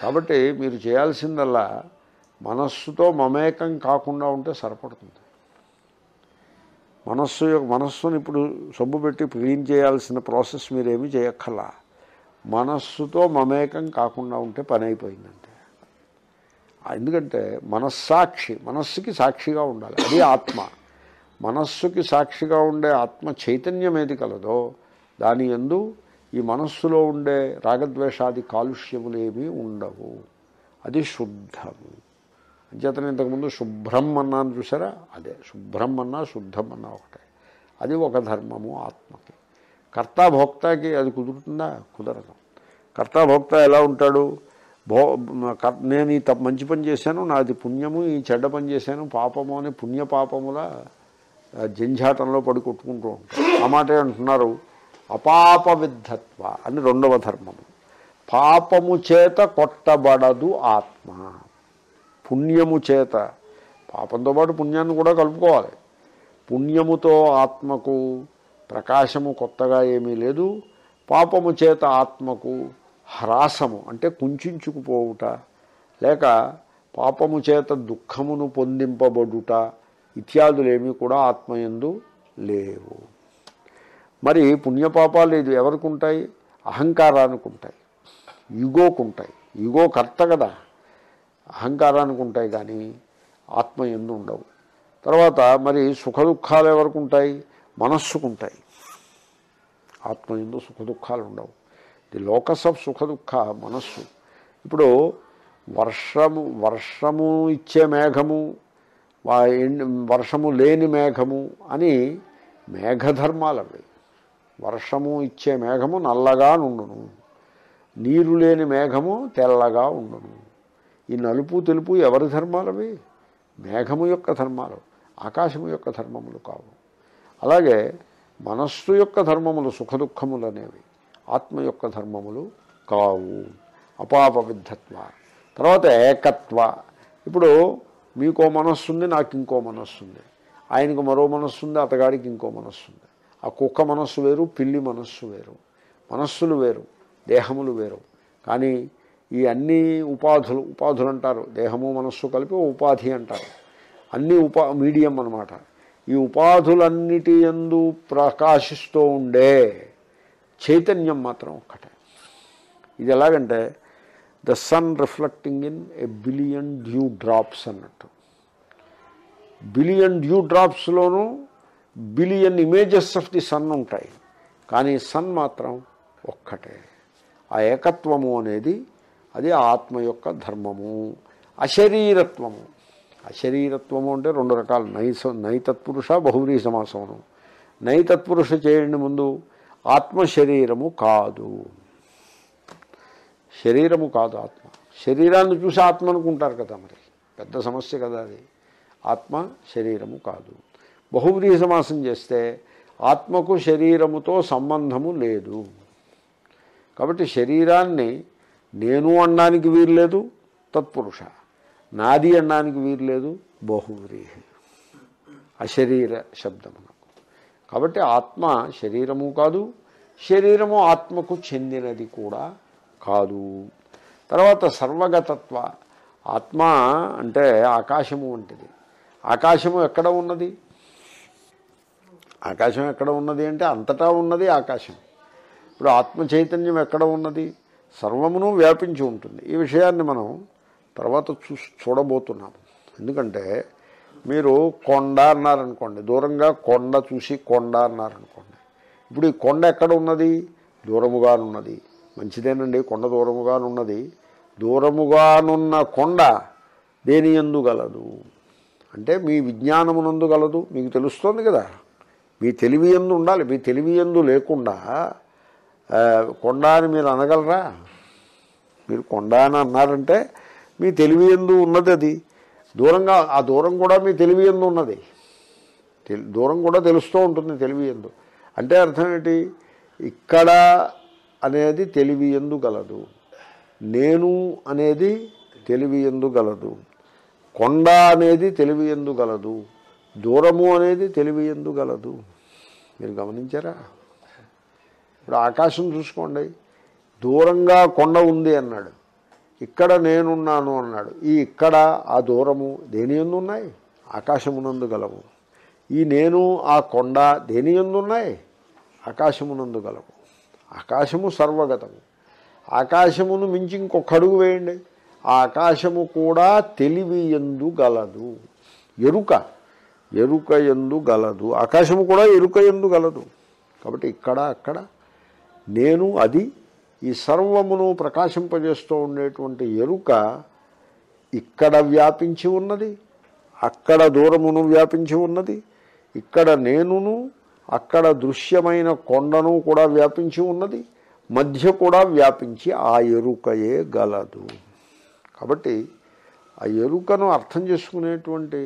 కాబట్టి మీరు చేయాల్సిందల్లా మనస్సుతో మమేకం కాకుండా ఉంటే సరిపడుతుంది మనస్సు మనస్సును ఇప్పుడు సబ్బు పెట్టి క్లీన్ చేయాల్సిన ప్రాసెస్ మీరేమీ చేయక్కల మనస్సుతో మమేకం కాకుండా ఉంటే పని అయిపోయిందంటే ఎందుకంటే మనస్సాక్షి మనస్సుకి సాక్షిగా ఉండాలి అది ఆత్మ మనస్సుకి సాక్షిగా ఉండే ఆత్మ చైతన్యం ఏది కలదో దాని ఎందు ఈ మనస్సులో ఉండే రాగద్వేషాది కాలుష్యములేమీ ఉండవు అది శుద్ధము అంచేతను ఇంతకుముందు శుభ్రం అన్నాను చూసారా అదే శుభ్రం అన్నా శుద్ధం అన్నా ఒకటే అది ఒక ధర్మము ఆత్మకి కర్తాభోక్తకి అది కుదురుతుందా కుదరదు కర్తాభోక్త ఎలా ఉంటాడు భో నేను ఈ తప్ప మంచి పని చేశాను నాది పుణ్యము ఈ చెడ్డ పని చేశాను పాపము అని పాపముల జంజాటంలో పడి కొట్టుకుంటూ ఉంటారు ఆ మాట అంటున్నారు అపాప విద్ధత్వ అని రెండవ ధర్మము పాపము చేత కొట్టబడదు ఆత్మ పుణ్యము చేత పాపంతో పాటు పుణ్యాన్ని కూడా కలుపుకోవాలి పుణ్యముతో ఆత్మకు ప్రకాశము కొత్తగా ఏమీ లేదు పాపము చేత ఆత్మకు హ్రాసము అంటే కుంచుకుపోవుట లేక పాపము చేత దుఃఖమును పొందింపబడుట ఇత్యాదులేమీ కూడా ఆత్మయందు లేవు మరి పుణ్యపాపాలు ఇది ఎవరికి ఉంటాయి అహంకారానికి ఉంటాయి ఈగోకు ఉంటాయి ఈగో కర్త కదా అహంకారానికి ఉంటాయి కానీ ఆత్మ ఎందు ఉండవు తర్వాత మరి సుఖ దుఃఖాలు ఎవరికి ఉంటాయి మనస్సుకుంటాయి ఆత్మ ఎందు సుఖ దుఃఖాలు ఉండవు ది లోకస్ ఆఫ్ సుఖ దుఃఖ మనస్సు ఇప్పుడు వర్షము వర్షము ఇచ్చే మేఘము వర్షము లేని మేఘము అని మేఘధర్మాలు అవి వర్షము ఇచ్చే మేఘము నల్లగా నుండును నీరు లేని మేఘము తెల్లగా ఉండును ఈ నలుపు తెలుపు ఎవరి ధర్మాలవి మేఘము యొక్క ధర్మాలు ఆకాశము యొక్క ధర్మములు కావు అలాగే మనస్సు యొక్క ధర్మములు సుఖదుఖములు అనేవి ఆత్మ యొక్క ధర్మములు కావు అపాపవిద్ధత్వ తర్వాత ఏకత్వ ఇప్పుడు మీకో మనస్సు ఉంది నాకు ఇంకో మనస్సు ఉంది ఆయనకు మరో మనస్సు ఉంది అతగాడికి ఇంకో మనస్సు ఉంది ఆ కుక్క మనస్సు వేరు పిల్లి మనస్సు వేరు మనస్సులు వేరు దేహములు వేరు కానీ ఈ అన్ని ఉపాధులు ఉపాధులు అంటారు దేహము మనస్సు కలిపి ఉపాధి అంటారు అన్ని ఉపా మీడియం అనమాట ఈ ఉపాధులన్నిటి ఎందు ప్రకాశిస్తూ ఉండే చైతన్యం మాత్రం ఒక్కటే ఇది ఎలాగంటే the sun reflecting in a billion dew drops అన్నట్టు బిలియన్ డ్యూ డ్రాప్స్లోనూ billion images of the sun ఉంటాయి కానీ సన్ మాత్రం ఒక్కటే ఆ ఏకత్వము అనేది అది ఆత్మ యొక్క ధర్మము అశరీరత్వము అశరీరత్వము అంటే రెండు రకాలు నైస నైతత్పురుష బహువ్రీ సమాసమును నైతత్పురుష చేయండి ముందు ఆత్మ శరీరము కాదు శరీరము కాదు ఆత్మ శరీరాన్ని చూసి ఆత్మ అనుకుంటారు కదా మరి పెద్ద సమస్య కదా అది ఆత్మ శరీరము కాదు బహువ్రీ సమాసం చేస్తే ఆత్మకు శరీరముతో సంబంధము లేదు కాబట్టి శరీరాన్ని నేను అనడానికి లేదు తత్పురుష నాది అనడానికి వీర్లేదు బహువ్రీహి అశరీర శబ్దము కాబట్టి ఆత్మ శరీరము కాదు శరీరము ఆత్మకు చెందినది కూడా కాదు తర్వాత సర్వగతత్వ ఆత్మ అంటే ఆకాశము వంటిది ఆకాశము ఎక్కడ ఉన్నది ఆకాశం ఎక్కడ ఉన్నది అంటే అంతటా ఉన్నది ఆకాశం ఇప్పుడు ఆత్మ చైతన్యం ఎక్కడ ఉన్నది సర్వమును వ్యాపించి ఉంటుంది ఈ విషయాన్ని మనం తర్వాత చూ చూడబోతున్నాము ఎందుకంటే మీరు కొండ అన్నారనుకోండి దూరంగా కొండ చూసి కొండ అన్నారనుకోండి ఇప్పుడు ఈ కొండ ఎక్కడ ఉన్నది దూరముగానున్నది మంచిదేనండి కొండ దూరముగానున్నది దూరముగానున్న కొండ దేని ఎందు గలదు అంటే మీ విజ్ఞానమునందు గలదు మీకు తెలుస్తుంది కదా మీ తెలివి ఎందు ఉండాలి మీ తెలివి ఎందు లేకుండా కొండ అని మీరు అనగలరా మీరు కొండ అని అన్నారంటే మీ తెలివి ఎందు ఉన్నది అది దూరంగా ఆ దూరం కూడా మీ తెలివి ఎందు ఉన్నది దూరం కూడా తెలుస్తూ ఉంటుంది తెలివి ఎందు అంటే అర్థం ఏంటి ఇక్కడ అనేది తెలివి ఎందు గలదు నేను అనేది తెలివి ఎందు గలదు కొండ అనేది తెలివి ఎందు గలదు దూరము అనేది తెలివి ఎందు గలదు మీరు గమనించారా ఇప్పుడు ఆకాశం చూసుకోండి దూరంగా కొండ ఉంది అన్నాడు ఇక్కడ నేనున్నాను అన్నాడు ఈ ఇక్కడ ఆ దూరము దేని ఎందున్నాయి ఆకాశమునందు గలవు ఈ నేను ఆ కొండ దేని ఎందున్నాయి ఆకాశమునందు గలవు ఆకాశము సర్వగతము ఆకాశమును మించి ఇంకొక అడుగు వేయండి ఆకాశము కూడా తెలివి ఎందు గలదు ఎరుక ఎరుక ఎందు గలదు ఆకాశము కూడా ఎరుక ఎందు గలదు కాబట్టి ఇక్కడ అక్కడ నేను అది ఈ సర్వమును ప్రకాశింపజేస్తూ ఉండేటువంటి ఎరుక ఇక్కడ వ్యాపించి ఉన్నది అక్కడ దూరమును వ్యాపించి ఉన్నది ఇక్కడ నేనును అక్కడ దృశ్యమైన కొండను కూడా వ్యాపించి ఉన్నది మధ్య కూడా వ్యాపించి ఆ ఎరుకయే గలదు కాబట్టి ఆ ఎరుకను అర్థం చేసుకునేటువంటి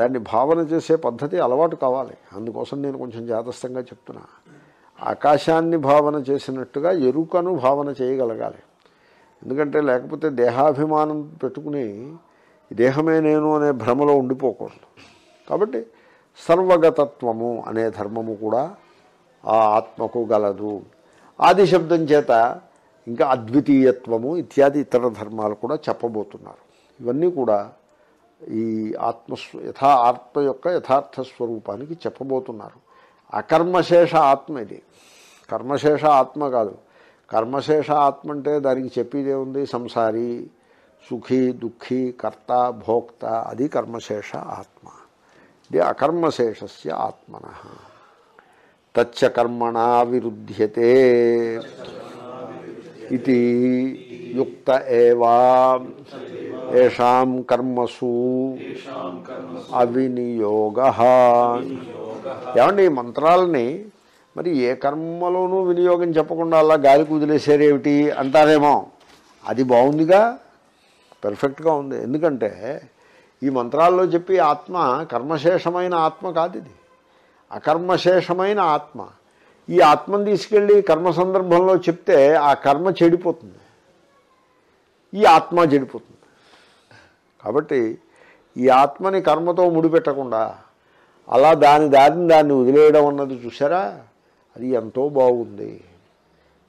దాన్ని భావన చేసే పద్ధతి అలవాటు కావాలి అందుకోసం నేను కొంచెం జాతస్థంగా చెప్తున్నాను ఆకాశాన్ని భావన చేసినట్టుగా ఎరుకను భావన చేయగలగాలి ఎందుకంటే లేకపోతే దేహాభిమానం పెట్టుకుని దేహమే నేను అనే భ్రమలో ఉండిపోకూడదు కాబట్టి సర్వగతత్వము అనే ధర్మము కూడా ఆ ఆత్మకు గలదు ఆదిశబ్దం చేత ఇంకా అద్వితీయత్వము ఇత్యాది ఇతర ధర్మాలు కూడా చెప్పబోతున్నారు ఇవన్నీ కూడా ఈ ఆత్మస్వ యథా ఆత్మ యొక్క యథార్థ స్వరూపానికి చెప్పబోతున్నారు अकर्मशेष आत्मा इति कर्मशेष आत्मा कालो कर्मशेष आत्माnte దారి చెప్పిదే ఉంది సంసారి సుఖి దుఖి కర్త భోక్త ఆదికర్మశేష ఆత్మ ఏ అకర్మశేషస్య ఆత్మనః తచ్చ కర్మణా విరుద్ధ్యతే इति युक्त एव एशाम कर्मसु अविनीयोगः ఏమండి ఈ మంత్రాలని మరి ఏ కర్మలోనూ వినియోగం చెప్పకుండా అలా గాలికి ఏమిటి అంటారేమో అది బాగుందిగా పెర్ఫెక్ట్గా ఉంది ఎందుకంటే ఈ మంత్రాల్లో చెప్పి ఆత్మ కర్మశేషమైన ఆత్మ కాదు ఇది అకర్మశేషమైన ఆత్మ ఈ ఆత్మను తీసుకెళ్ళి కర్మ సందర్భంలో చెప్తే ఆ కర్మ చెడిపోతుంది ఈ ఆత్మ చెడిపోతుంది కాబట్టి ఈ ఆత్మని కర్మతో ముడిపెట్టకుండా అలా దాని దారిని దాన్ని వదిలేయడం అన్నది చూసారా అది ఎంతో బాగుంది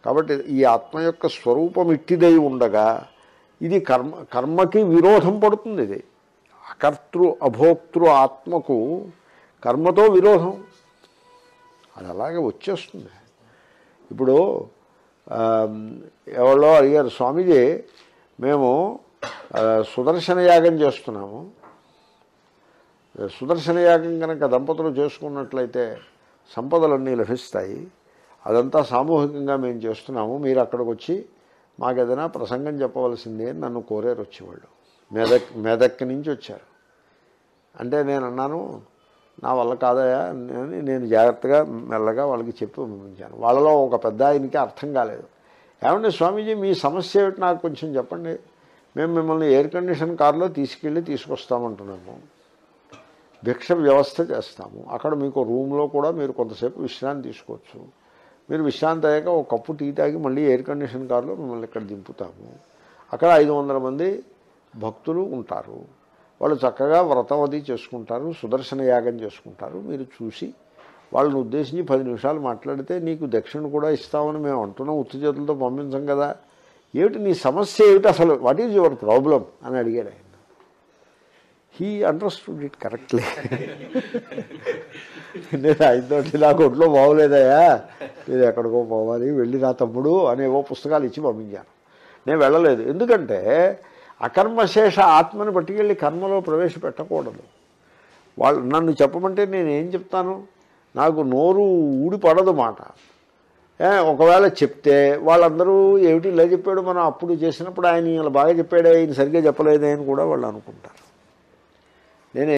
కాబట్టి ఈ ఆత్మ యొక్క స్వరూపం ఇట్టిదై ఉండగా ఇది కర్మ కర్మకి విరోధం పడుతుంది ఇది అకర్తృ అభోక్తృ ఆత్మకు కర్మతో విరోధం అది అలాగే వచ్చేస్తుంది ఇప్పుడు ఎవరో అడిగారు స్వామీజీ మేము సుదర్శన యాగం చేస్తున్నాము సుదర్శన యాగం కనుక దంపతులు చేసుకున్నట్లయితే సంపదలన్నీ లభిస్తాయి అదంతా సామూహికంగా మేము చేస్తున్నాము మీరు అక్కడికి వచ్చి మాకు ఏదైనా ప్రసంగం చెప్పవలసిందే అని నన్ను కోరారు వచ్చేవాళ్ళు మెదక్ మెదక్కి నుంచి వచ్చారు అంటే నేను అన్నాను నా వల్ల కాదయా అని నేను జాగ్రత్తగా మెల్లగా వాళ్ళకి చెప్పి పంపించాను వాళ్ళలో ఒక పెద్ద ఆయనకి అర్థం కాలేదు ఏమంటే స్వామీజీ మీ సమస్య ఏమిటి నాకు కొంచెం చెప్పండి మేము మిమ్మల్ని ఎయిర్ కండిషన్ కారులో తీసుకెళ్ళి తీసుకొస్తామంటున్నాము భిక్ష వ్యవస్థ చేస్తాము అక్కడ మీకు రూమ్లో కూడా మీరు కొంతసేపు విశ్రాంతి తీసుకోవచ్చు మీరు విశ్రాంతి అయ్యాక ఒక కప్పు టీ తాగి మళ్ళీ ఎయిర్ కండిషన్ కారులో మిమ్మల్ని ఇక్కడ దింపుతాము అక్కడ ఐదు మంది భక్తులు ఉంటారు వాళ్ళు చక్కగా వ్రతం అది చేసుకుంటారు సుదర్శన యాగం చేసుకుంటారు మీరు చూసి వాళ్ళని ఉద్దేశించి పది నిమిషాలు మాట్లాడితే నీకు దక్షిణ కూడా ఇస్తామని మేము అంటున్నాం ఉత్తి చేతులతో పంపించాం కదా ఏమిటి నీ సమస్య ఏమిటి అసలు వాట్ ఈజ్ యువర్ ప్రాబ్లం అని అడిగాడు ఆయన హీ అండర్స్టూడ్ ఇట్ కరెక్ట్లీ నేను ఆయనతో నాకు ఒంట్లో బాగోలేదయ్యా నేను ఎక్కడికో పోవాలి వెళ్ళి నా తమ్ముడు అనేవో పుస్తకాలు ఇచ్చి పంపించాను నేను వెళ్ళలేదు ఎందుకంటే అకర్మశేష ఆత్మని పట్టుకెళ్ళి కర్మలో ప్రవేశపెట్టకూడదు వాళ్ళు నన్ను చెప్పమంటే నేను ఏం చెప్తాను నాకు నోరు ఊడి పడదు మాట ఒకవేళ చెప్తే వాళ్ళందరూ ఏమిటి ఇలా చెప్పాడు మనం అప్పుడు చేసినప్పుడు ఆయన ఇలా బాగా చెప్పాడే ఆయన సరిగ్గా చెప్పలేదే అని కూడా వాళ్ళు అనుకుంటారు